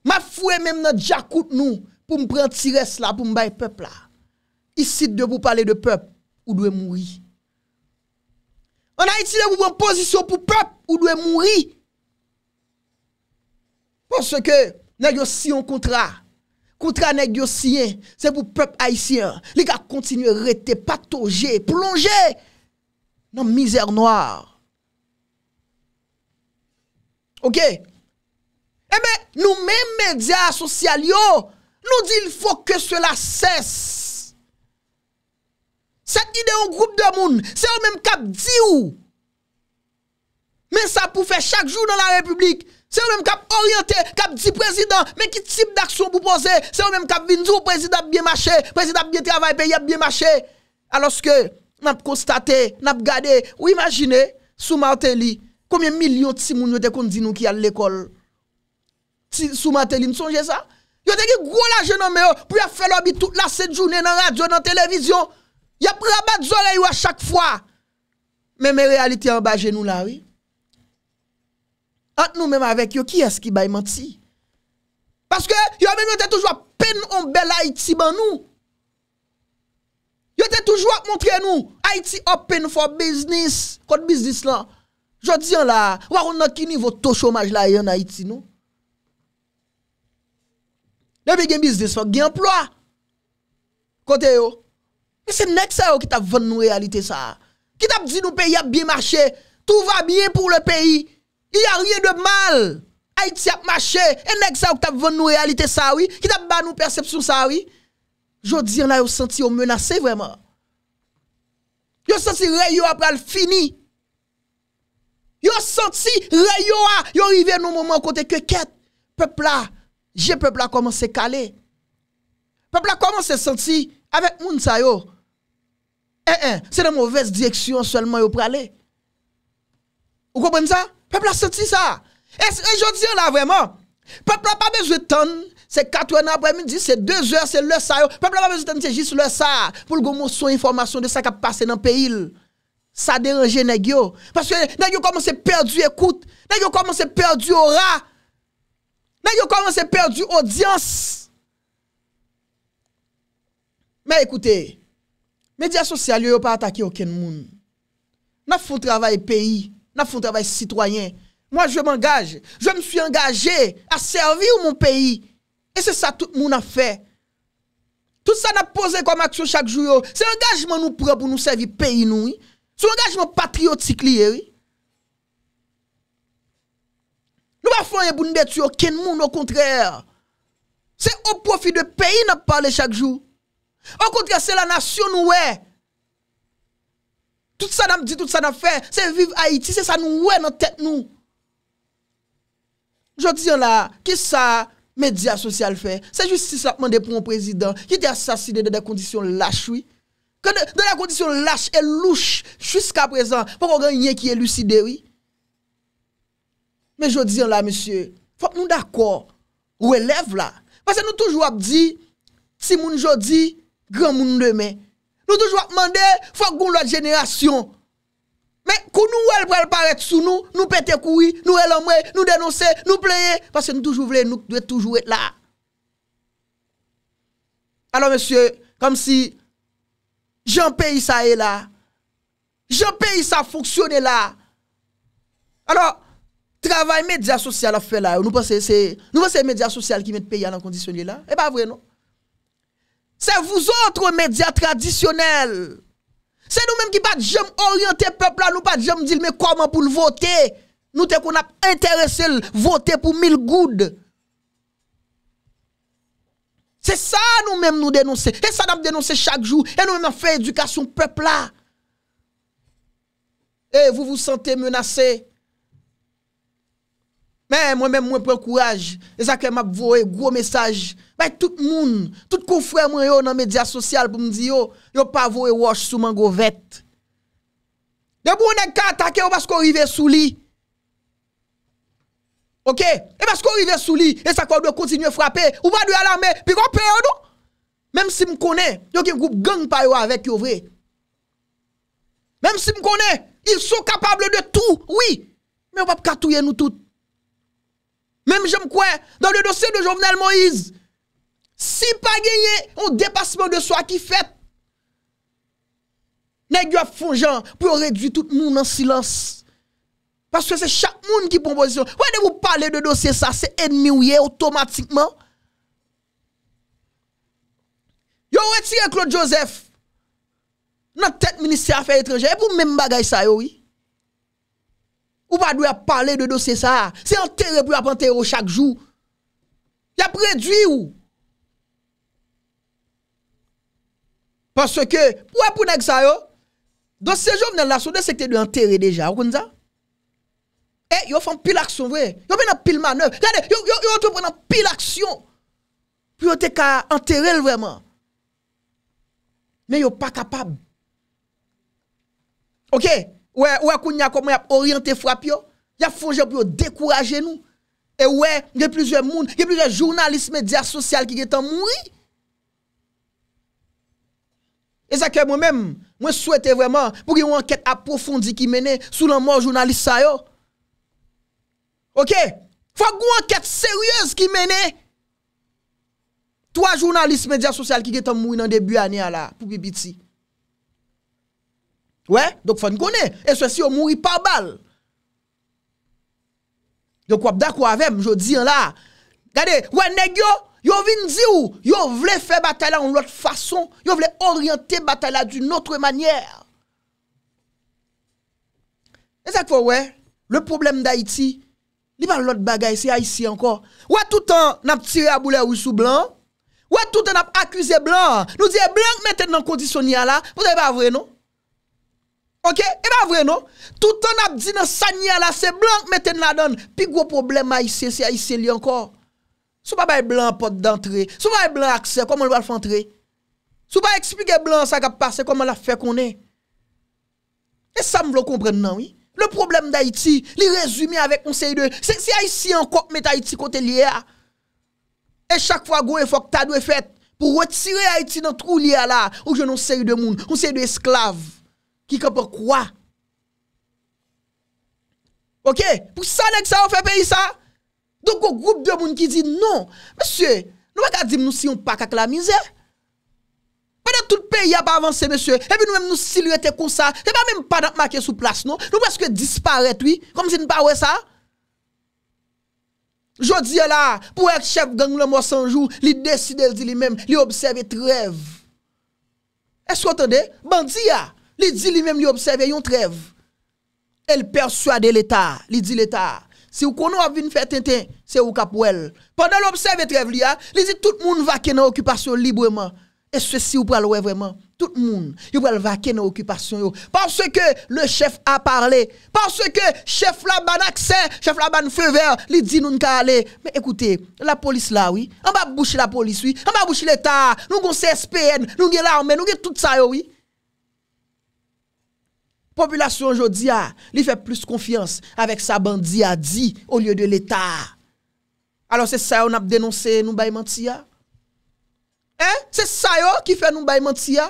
Ma fwe menm nan diakout nou pou m prentires la, pou m bay pep la. Isid de pou pale de pep ou dwe mouri. An a iti de pou vwen posisyon pou pep ou dwe mouri. Ponsen ke, negosyon kontra. Kontra negosyen, se pou pep haisyen. Lega kontinu rete, patoje, plonge, nan mizer noar. Ebe eh nou men medya asosyal yo, nou di il fò ke sè la sès. Sè ide yon group de moun, sè yon men kap di ou. Men sa pou fè chak jou nan la republik. Sè yon men kap oryante, kap di prezident, men ki tip d'aksyon pou pose. Sè yon men kap vinjou prezident biye mache, prezident biye travay peyi ap biye mache. Aloske, nap konstate, nap gade, ou imagine sou marteli. Komiye milyon ti moun yo te kondi nou ki al lekol? Ti sou matelin sonje sa? Yo te ki gwo la jenon me yo pou yo felo bi tout la set jounen nan radyo, nan televizyon. Yo pou rabat zole yo a chak fwa. Meme reality an bajen nou la, oui. Ant nou meme avek yo, ki eski bayman ti? Paske yo men yo te toujwa pen on bel Haiti ban nou. Yo te toujwa moun tre nou Haiti open for business. Kote biznis lan? Jodi an la, waron nan ki nivou to chomaj la yon ha iti nou? Lebe gen bizde se fok gen plwa. Kote yo. E se nek sa yo ki ta ven nou realite sa? Ki ta bdi nou peyi ap biye mache? Tou va biye pou le peyi? I a rye de mal. Ha iti ap mache. E nek sa yo ki ta ven nou realite sa? Ki ta ban nou persepsyon sa? Jodi an la yo senti yo menase vreman. Yo senti reyo ap al fini. Yo senti re yo a, yo rive nou mouman kote keket. Pepla, je pepla koman se kale. Pepla koman se senti avek moun sa yo. E eh, en, eh, se nan mouves direksyon solman yo prale. Ou kompon sa? Pepla senti sa. E jodi an la vreman. Pepla pa bejou tan, se katou an apre mi di, se deux or, se le sa yo. Pepla pa bejou tan, se jis le sa, pou l gomo son informasyon de sa ka pase nan peyil. Sa deranje negyo. Paske negyo koman se perdi ekout. Negyo koman se perdi ora. Negyo koman se perdi odians. Me ekoute. Media sosyal yo yo pa atake oken moun. Na foun travay peyi. Na foun travay sitwayen. Mwen jw mw angaje. Jw mw si angaje a servil moun peyi. E se sa tout moun a fe. Tout sa nan pose komak chou chak jw yo. Se angajman nou pran pou nou servi peyi noui. Sou engajman patriotik liye, wè. Nou wè fwenye bou nou detu yo ken moun, ou kontrè. Se ou profi de peyi nou pale chak jou. Ou kontrè, se la nasyon nou wè. Tout sa dam di, tout sa dam fè. Se vive Haiti, se sa nou wè nan tèt nou. Jou diyan la, ki sa media sosyal fè. Se justice la pman de pou moun prezident. Ki te asasine de de kondisyon lache, wè. Ke de la kondisyon lache e louche chuska prezant, pou kon gen yon ki e lucide, oui? Men jodi an la, monsye, fok nou d'akor, ou e lev la. Pase nou toujou ap di, si moun jodi, gran moun demen. Nou toujou ap mande, fok goun lor jenerasyon. Men, kou nou el pou el paret sou nou, nou pete koui, nou el omwe, nou denose, nou pleye, pase nou toujou vle, nou dwe toujou et la. Ano, monsye, kom si... J'en paye, ça est là. J'en paye, ça fonctionne là. Alors, travail médias sociaux a fait là. Nous pensons que c'est les médias sociaux qui mettent pays à condition là. Et eh pas ben, vrai, non? C'est vous autres médias traditionnels. C'est nous-mêmes qui pas jamais orienter peuple là, nous pas jamais dire mais comment pour le voter. Nous te qu'on a intéressé voter pour mille goudes. Se sa nou menm nou denonse. Se sa nam denonse chak jou. E nou menm anfe edukasyon pepla. E, vou vou sante menase. Men, mwen menm mwen pren kouraj. E zake m ap vou e gwo mesaj. Men, tout moun, tout kou fwe mwen yo nan media sosyal pou m di yo. Yo pa vou e wosh sou man gwo vet. De moun ne kata ke yo basko rive sou li. Ok, e bas kon rive sou li, e sa kon do kontinye frape, ou pa do alame, pi kon pe yon do. Mem si m konen, yon ki m koup gang pa yo avek yo vre. Mem si m konen, yon sou kapable de tou, oui, men wap katouye nou tout. Mem jen m kwen, dan le dosye de Jovenel Moïse, si pa genye, yon depasman de sou a ki fet. Nè gyo ap fonjan, pou yo redvi tout moun nan silans. Paske se chak moun ki pon pozisyon. Wè de mou pale de dosye sa, se enmi wye otomatikman. Yo wè tire Claude Joseph. Nan tet minister afer etrengen. E pou mèm bagay sa yo wè? Ou pa dwe a pale de dosye sa? Se yon tere pou apan tere yo chak jou. Yapre dwi yo. Paske wè pou nèk sa yo? Dosye jo vnen la sou de se kte dwe an tere deja. Ou kon za? E, yo fèm pil aksyon, vwe? Yo mè nan pil manèv. Gade, yo yo te mè nan pil aksyon. Pyo te ka enterel vwèman. Mè yo pa kapab. Ok? Ouè, ouè koun ya komè yap oryente fwap yo? Yap fwange pou yo dekouraje nou? E ouè, yè plizè moun, yè plizè jounalist medya sosyal ki getan moui. E zake mwen mèm, mwen souwete vwèman pou ki mwen ket apofondi ki mène sou nan mò jounalist sa yo. Ok, fwa gwen ket seryez ki mene, 3 jounalist medya sosyal ki getan moun nan debu ane ala, pou bi biti. Wè, dok fwa n kone, e swesi yo mouni pa bal. Yo kwa bda kwa avèm, yo di an la, gade, wè neg yo, yo vin di ou, yo vle fè batala an lot fason, yo vle oryente batala d'un notre manyer. E zek fwa wè, le probleme da iti, Li pa lot bagay se a isi anko. Ou a toutan nap tire a boule ou sou blan. Ou a toutan nap akuse blan. Nou diye blan meten nan kondisyon nyan la. Pote e ba vre non? Ok? E eh, ba vre non? Toutan nap diye nan san nyan la se blan meten la don. Pi gwo problem a isi se a isi li anko. Sou pa bay blan pot d'antre. Sou pa bay blan akse. Sou pa explike blan sa kap pase. Koman la fe konen. E sa m vlo kompren nan wii. Le probleme d'Haïti, li rezumi avèk onseye de, se si Haïti an kop met Haïti kote liye a, e chak fwa go e fok tadwe fèt, pou wè tsire Haïti nan trou liye a non. la, ou jen onseye de moun, onseye de esklav, ki kepe kwa. Ok, pou sa nek sa ou fe peyi sa, donk ou goup de moun ki di non, mè sè, nou wè kwa di moun si yon pak ak la mizè, E de tout peyi a pa avanse, mesye. E bi nou mèm nou siluete kon sa. E pa mèm pa nan makye sou plas, nou. Nou mèske disparèt, oui. Kom si nou pa wè sa. Jodi e la, pou ek chef gang la mò sanjou, li deside li di li mèm, li obseve trev. E s'kwotande, bandi ya. Li di li mèm li obseve yon trev. El persuade l'Etat, li di l'Etat. Si ou kono avine fè ten ten, se ou kap wèl. Pendan li obseve trev li ya, li di tout moun vake nan okupasyon libreman. Et ceci, vous pouvez le vraiment. Tout le monde, vous pouvez le vaquer dans l'occupation. Parce que le chef a parlé. Parce que chef là ban accès, chef là ban feu vert, il dit nous aller. Mais écoutez, la police là, oui. On va boucher la police, oui. On va boucher l'État. Nous avons CSPN, nous avons l'armée, nous avons tout ça, oui. Population aujourd'hui, ah, il fait plus confiance avec sa bandit a dit au lieu de l'État. Alors c'est ça on a dénoncé, nous bail Se sa yo ki fe nou bay menti ya?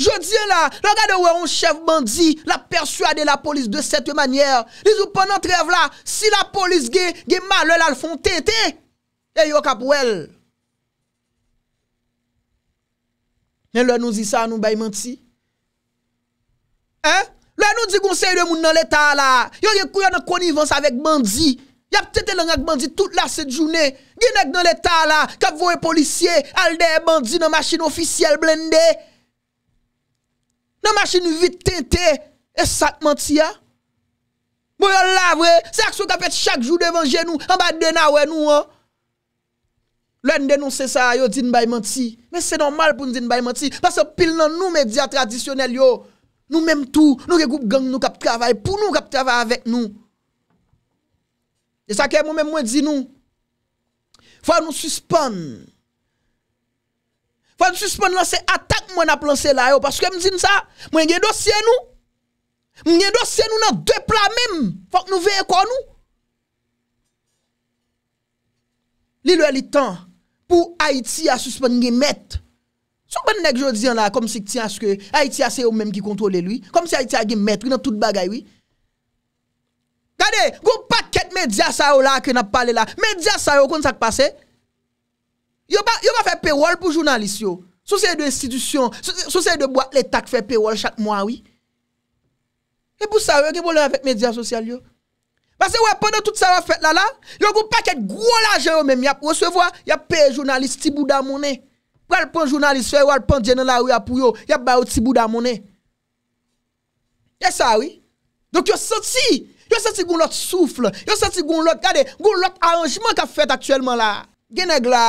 Je di la, la gade we yon chev bandi, la persuade la polis de sete manyer, li zou pon nan trev la, si la polis ge mal, le lal fonte, te? E yo kap wel. Ne le nou di sa nou bay menti? He? Le nou di gounse yon moun nan leta la, yo yon konivans avek bandi, Y ap tete nan ak bandi tout la sete jounen. Ginek nan l'Etat la, kap voue policye, al de e bandi nan masin ofisiel blende. Nan masin nou vit tente, e sak manti ya. Mwen yo la vwe, se ak sou kap et chak jou devanje nou, an ba dena we nou an. Lwen denonsen sa yo, din bay manti. Men se normal pou din bay manti, pas se pil nan nou media tradisyonel yo. Nou menm tou, nou regoup gang nou kap travay, pou nou kap travay avèk nou. E sa ke moun men mwen di nou, fwa nou suspon, fwa nou suspon lan se atak mwen ap lan se la yo, paske mwen di nou sa, mwen gen dosye nou, mwen gen dosye nou nan dep la men, fwa nou vey ekon nou. Li lwe li tan pou Haiti a suspon gen met, sou kwen nek jo diyan la, kom si ki tiyan se que Haiti a se yo men ki kontrole lui, kom si Haiti a gen met, ki nan tout bagay wii. Gade, goun paket medya sa yo la ke na pale la. Medya sa yo, kon sa k pase? Yo pa fe pe wol pou jounalist yo. Sou se de institisyon, sou se de boat letak fe pe wol chak mwa wii. Kè pou sa yo, kè pou lè vek medya sosyal yo? Basè wè pwè pwè nou tout sa yo fet la la, yo goun paket gwo la jè yo mèm, yap wè se vwa, yap pe jounalist tibou da mounè. Wè l pwè jounalist fè, wè l pwè jenè la wè apou yo, yap bè wè tibou da mounè. Kè sa wè? Donk yo soti, Yo sati goun lot soufle, yo sati goun lot kade, goun lot aranjman ka fet aktuelman la. Genèk la,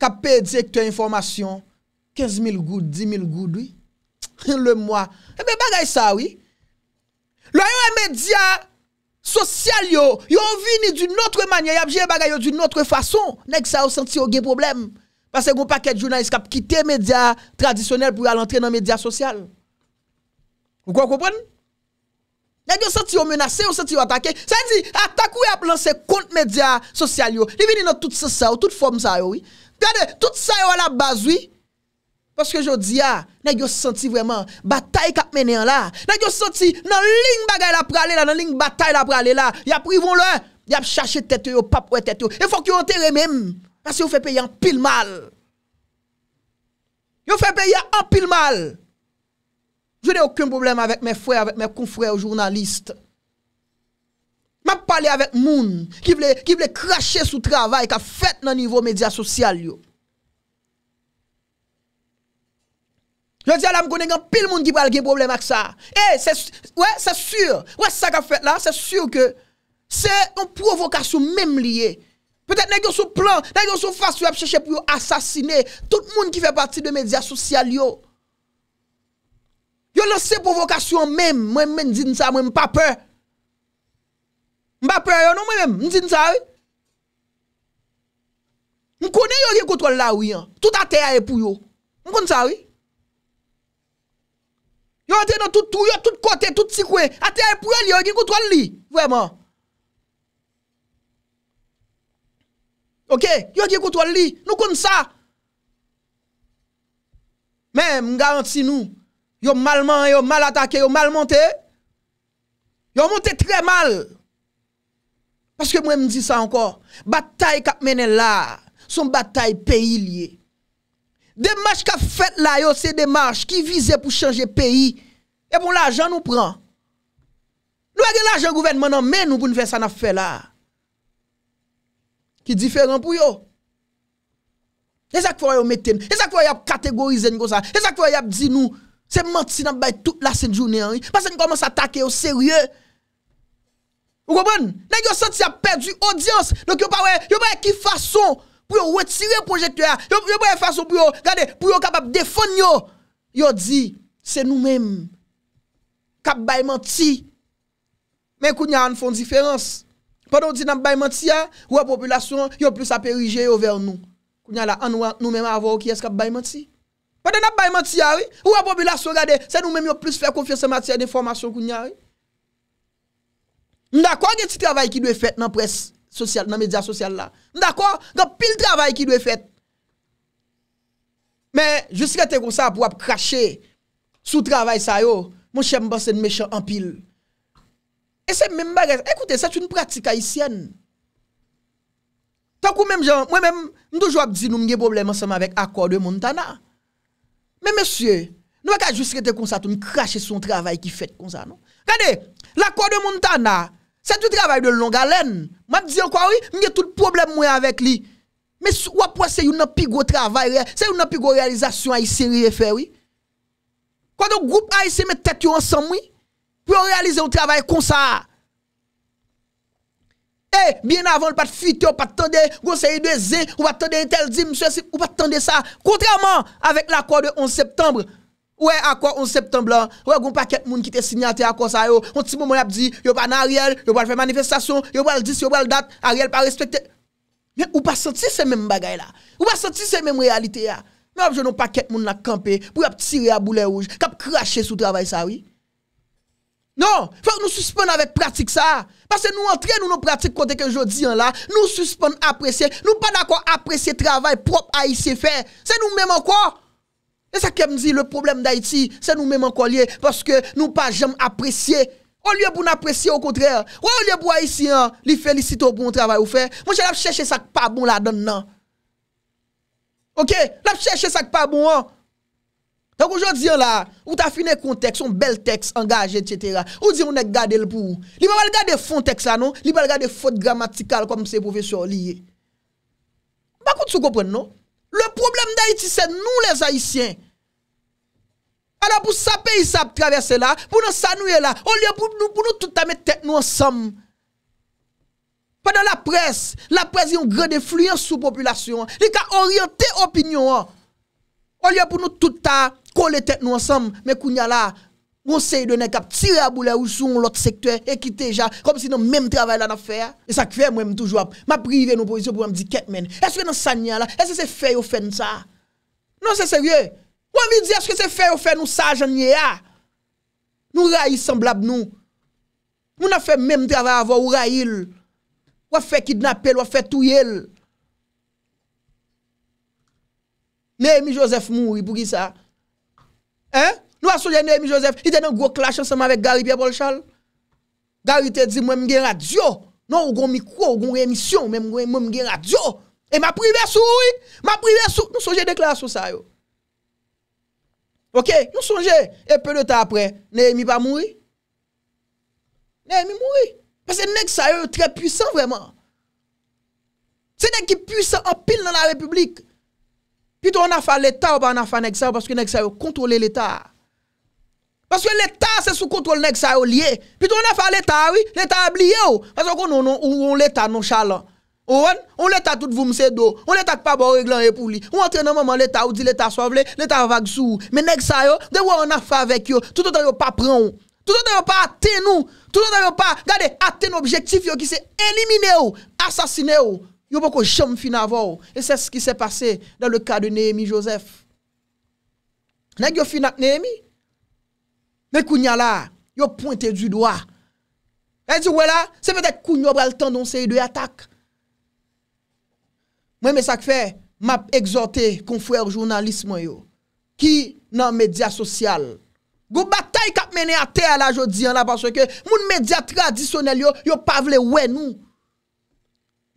ka pedi ekte informasyon, 15.000 goud, 10.000 goud ouy, le mwa. Ebe eh bagay sa ouy, lo yo e media sosyal yo, yo vini d'un notre manye, yo apje bagay yo d'un notre fason, genèk sa ou senti ou gen problem. Pase goun paket jounan iskap kite media tradisyonel pou al entre nan media sosyal. Ou kwa koupon? Nèk yo senti yo menase, nèk yo senti yo atake, sa yon di, atak ou yap lanse kont medya sosyal yo, li vini nan tout se sa yo, tout form sa yo, gade, tout sa yo ala bazwi, paske yo di ya, nèk yo senti vreman, batay kap menen la, nèk yo senti nan ling bagay la prale la, nan ling batay la prale la, yap rivon la, yap chache tete yo, papwe tete yo, e fok yo anter e mem, mas yo fe peye an pil mal, yo fe peye an pil mal, Je n'ai aucun probleme avèk mè fwè, avèk mè kou fwè ou jounaliste. M'ap pale avèk moun ki vle krashe sou travay ka fèt nan nivou media sosyal yo. Je di alè, m'konek an pil moun ki pral gen problem ak sa. E, eh, wè, sè sur, wè sè sa ka fèt la, sè sur ke se yon provokasyon mèm liye. Pe tèt nèk yo sou plan, nèk yo sou fasyon ap chèche pou yo asasine tout moun ki fè pati de media sosyal yo. Yo lo se povokasyon men, mwen men djin sa, mwen mpa pre. Mpa pre yo nou mwen men, mwen djin sa ou. M konen yo ge koutouan la ou yon, tout ate ae pou yo. M konen sa ou. Yo ate nou tout tou, yo tout kote, tout sikwe, ate ae pou yo li, yo ge koutouan li. Vweman. Ok, yo ge koutouan li, nou konen sa. Men, m garansi nou. yo mal man, yo mal attaqué, ont mal monté. ont monté très mal. Parce que moi me dis ça encore, bataille qu'a mené là, son bataille pays lié. marches qu'a fait là c'est des marches qui visaient pour changer pays. Et pour l'argent nous prend. Nous avons l'argent gouvernement nan nous pour nous faire ça n'a fait là. Qui différent pour yo. C'est ça qu'il faut mettre, C'est ça qu'il faut catégoriser comme ça, et ça qu'il faut dire nous Se manti nan bay tout la sèndjounè an yon. Pasè yon koman sa takè yon sèryè. Yon kompon? Nan yon senti apè du odyans. Yon pawe, yon pawe ki fason pou yon wetire projète ya. Yon pawe fason pou yon, gade, pou yon kapap defon yon. Yon di, se nou mèm. Kap bay manti. Men koun yon an fon diferans. Padon di nan bay manti ya, wè populasyon, yon plus apè rije yon ver nou. Koun yon la an nou mèm avò ki es kap bay manti. Fote nap bayman ti yari? Ou ap obi la sou gade? Se nou mèm yo plus fè konfiyon se matiyan de formasyon kou nyari? Mdakwa gen ti travay ki dwe fèt nan pres sosyal, nan media sosyal la? Mdakwa gen pil travay ki dwe fèt? Mè, jousi kè te kon sa ap wap krashe sou travay sa yo, mwen chèm basen mechè an pil. E se mèm bares, ekoute, se choun pratika isyen. Tankou mèm jan, mwen mèm mdouj wap di nou mge probleman seman vek akor de moun tana. Mais monsieur, nous pas juste rester comme ça, tout cracher son travail qui fait comme ça, non? Regardez, l'accord de Montana, c'est du travail de longue haleine. M'a dit quoi oui, j'ai tout problème moi avec lui. Mais ou c'est une plus gros travail, c'est une plus gros réalisation haïtienne fait oui. Quand le groupe haïtien met tête ensemble oui, pour réaliser un travail comme ça, E, bien avan, ou pa te fite, ou pa te tende, ou pa te tende yon tel di, ou pa te tende sa. Kontraman, avek l'akor de 11 septembre, ou e akor 11 septembre la, ou e goun pa ket moun ki te signate akor sa yo, on ti moun moun ap di, yo pa nan ariel, yo pa te fè manifestasyon, yo pa te dis, yo pa te dat, ariel pa respecte. Men, ou pa senti se menm bagay la, ou pa senti se menm realite ya. Men, ap jounon pa ket moun la kampe, pou ap tire a boule rouge, kap krashe sou travay sa wii. Non, fèk nou suspèn avèk pratik sa. Pase nou antren nou nou pratik kote ke jodi an la, nou suspèn apresye, nou pa d'akwa apresye travay prop a isye fè. Se nou mèman kwa? E sa kem di, le problem d'Haïti, se nou mèman kwa liye, paske nou pa jèm apresye. Ou liye pou n'apresye, au kontrèl. Ou liye pou a isye an, li felisito pou moun travay ou fè. Mwen jè lèp chèche sak pa bon la don nan. Ok? Lèp chèche sak pa bon an. Yonk oujou diyon la, ou ta finè konteks, ou bel tekst, angaj, etc. Ou diyon ou ne gade l pou ou. Li bè bè l gade fon tekst la, non? Li bè l gade fot grammatikal kom se profesyon liye. Bakout sou kompren, non? Le probleme d'Haïti, se nou les Haïtien. Anan pou sa peyi sa travesse la, pou nou sanouye la, ou liye pou nou touta metek nou ansam. Padan la pres, la pres yon gade fluyen sou popylasyon, li ka oryante opinyon an. Olya pou nou touta kole tet nou ansam, me kounya la, moun se yi dwenen kap tire a boule ou sou lout sektwen, ekite jan, kom si nou menm travay la na fe. E sa kwe mwen mwen toujwa, ma prive nou pozisyon pou mwen di ket men. Eske nan sa nyan la, eske se fe yo fen sa? Non se serye, moun anvi di eske se fe yo fen nou sa jan nye a? Nou rayi semblab nou. Moun na fe menm travay avwa ou rayil. Wafè kidnapel, wafè touyel. Néhémie Joseph mourit pour qui ça Hein Nous avons soulevé Néhémie Joseph, il était dans un gros clash ensemble avec Gary Pierre Paul Charles. Gary te dit moi j'ai radio. Non, ou un micro, au une émission, même moi j'ai radio. Et ma privé oui. ma privé sous. nous déclarés déclaration ça yo. OK, nous sommes. et peu de temps après, Néhémie pas mourir. Néhémie mourit. Parce que c'est ça yo très puissant vraiment. C'est un qui puissant en pile dans la République. Pi tou an a fa leta ou pa an a fa nek sa yo, paske nek sa yo kontrole leta. Paske leta se sou kontrole nek sa yo liye. Pi tou an a fa leta ou, leta a bliye ou. Oh. Paske ou konon ou ou on leta non chala. Ou an, on leta tout voum se do. On leta ki pa bo reglan repou li. Ou an tre nan maman leta ou di leta so avle, leta avag sou. Men nek sa yo, de wou an a fa vek yo. Tout an a yo pa pran ou. Oh. Tout an a yo pa ate nou. Tout an a yo pa gade ate nou objektif yo ki se elimine ou. Oh. Asasine ou. Yo pou kon chanm fin avou. E se se ki se pase dan le ka de Nehemi Josef. Nèk yo fin ak Nehemi? Mè kounya la, yo pointe du doa. E di wè la, se mè dek kounya brel tendonsi yi dey atak. Mè mè sak fè, mè ap egzote konfouèr jounanlisman yo. Ki nan media sosyal. Gou batay kap mène ate ala jodi an la. Paswè ke moun media tradisyonel yo, yo pavle wè nou.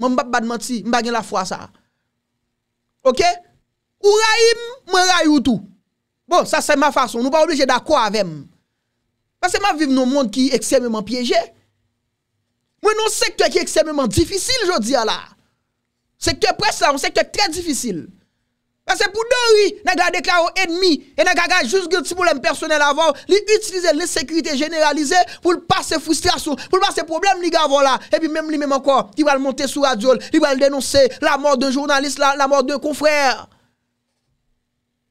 Mwen mbap badmant si, mba gen la fwa sa. Ok? Ou rayim, mwen ray ou tou. Bon, sa se ma fason. Nou pa oblije da kwa avem. Sa se ma viv nou moun ki eksememen pyeje. Mwen nou se kwek eksememen difisil, jo di ala. Se kwek pres la, mwen se kwek tre difisil. C'est pour Dori, n'a déclaré ennemi et n'a pas juste un petit problème personnel avant, il utilise l'insécurité généralisée pour passer frustration, pour passer problème li avant Et puis même lui même encore, il va le monter sur radio, il va le dénoncer la mort d'un journaliste, la, mort d'un confrère.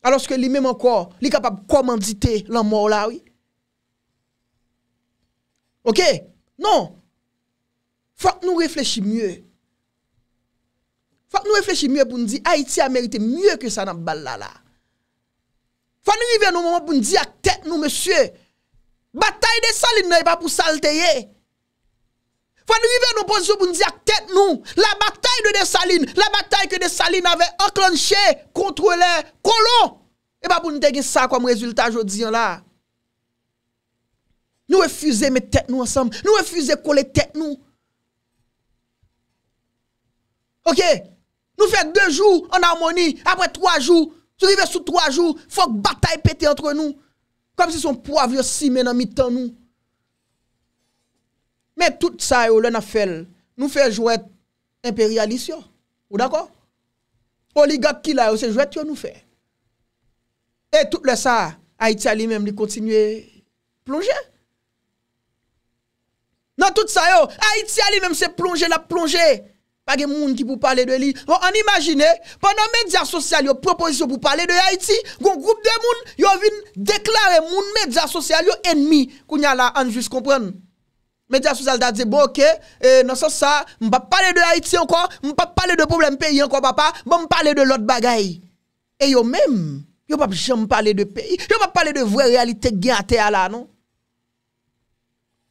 Alors que lui même encore, il est capable de commanditer la mort là, oui. OK Non. Faut que nous réfléchissions mieux. Fak nou refleche mye pou nou di Haiti a merite mye ke sa nan balla la. Fak nou yive nou moun pou nou di ak tet nou, monsye. Bataye de Saline nou yi pa pou salteye. Fak nou yive nou posyon pou nou di ak tet nou. La bataye nou de Saline, la bataye ke de Saline avè oklanche kontre lè kolon. Yi pa pou nou te gin sa kwa mou rezultat jodiyan la. Nou refuze met tet nou ansam. Nou refuze kole tet nou. Ok. Ok. Nou fè dè jou an harmoni, apre 3 jou, sou rive sou 3 jou, fòk batay pète antre nou, kom si son po avyo si men an mitan nou. Mè tout sa yo lè na fèl, nou fè jouet imperialis yo, ou d'akò? Oli gap ki la yo se jouet yo nou fè. E tout lè sa, Haïtia li mèm li kontinuè plonjè. Nan tout sa yo, Haïtia li mèm se plonjè la plonjè, pas de qui pour parler de lui. on imagine, eh, pendant les médias sociaux, proposent proposition pour parler de Haïti, un groupe de monde, yo vin déclarer moun médias sociaux yo ennemi. Kounya la, on juste comprendre. Médias sociaux da dit bon OK, eh, non ça ça, pas parler de Haïti encore, pas parler de problème pays encore papa, bon parler de l'autre bagaille. Et yo même, yo pas jamais parler de pays, yo pas parler de vraie réalité qui à terre là non.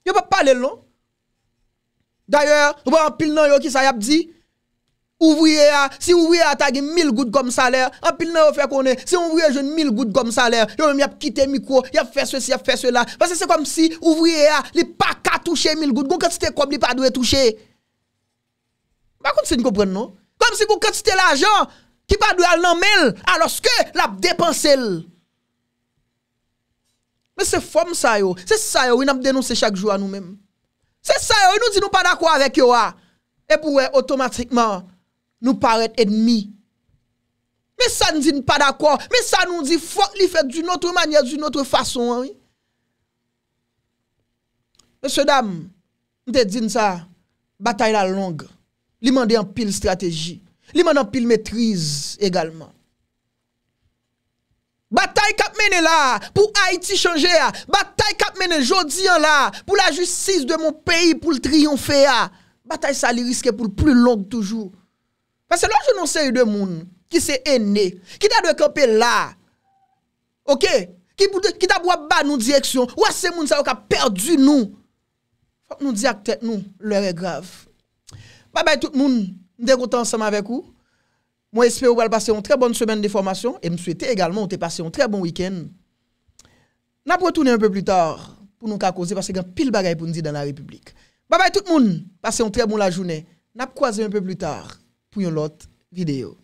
Yo pas parler non. D'ayor, wè an pil nan yo ki sa yap di, ouvouye a, si ouvouye a tagi mil gout gomme salèr, an pil nan yo fè konè, si ouvouye a jouni mil gout gomme salèr, yo mè yap kite mikou, yap fè sè si, yap fè sè la, fè se se kom si, ouvouye a, li pa ka touche mil gout, kon kèt se te kob li pa dwe touche. Ba kon se nko pren non? Kom se kon kèt se te la joun, ki pa dwe al nan mel, aloske, lap depanse l. Mè se fòm sa yo, se sa yo wè nap denonsè chak jou an nou mèm. Se sa yo, nou di nou pa d'akwa avek yo a, e pouwe otomatikman nou paret enmi. Me sa nou di nou pa d'akwa, me sa nou di fok li fe du notre manye, du notre fason. Mese dam, mte din sa batay la long, li mande an pil strategi, li mande an pil metriz egalman. Batay kap mene la pou Haiti chanje ya. Batay kap mene jodi ya la pou la justis de mon peyi pou l triyonfe ya. Batay sa li riske pou l plu long toujou. Fase lò jounon se yu de moun ki se ene. Ki ta dwe kapel la. Ok? Ki ta bwa ba nou diyeksyon. Ou ase moun sa waka perdu nou. Fap nou diyeksyon nou, lère grav. Ba bay tout moun, mdèk wote ansama vek ou? Moi, j'espère que vous passer une très bonne semaine de formation et je souhaite également que un très bon week-end. Nous allons retourner un peu plus tard pour nous causer parce qu'il y a pile bagaille pour nous dire dans la République. Bye bye tout le monde. Passez une très bonne journée. Nous allons croiser un peu plus tard pour une autre vidéo.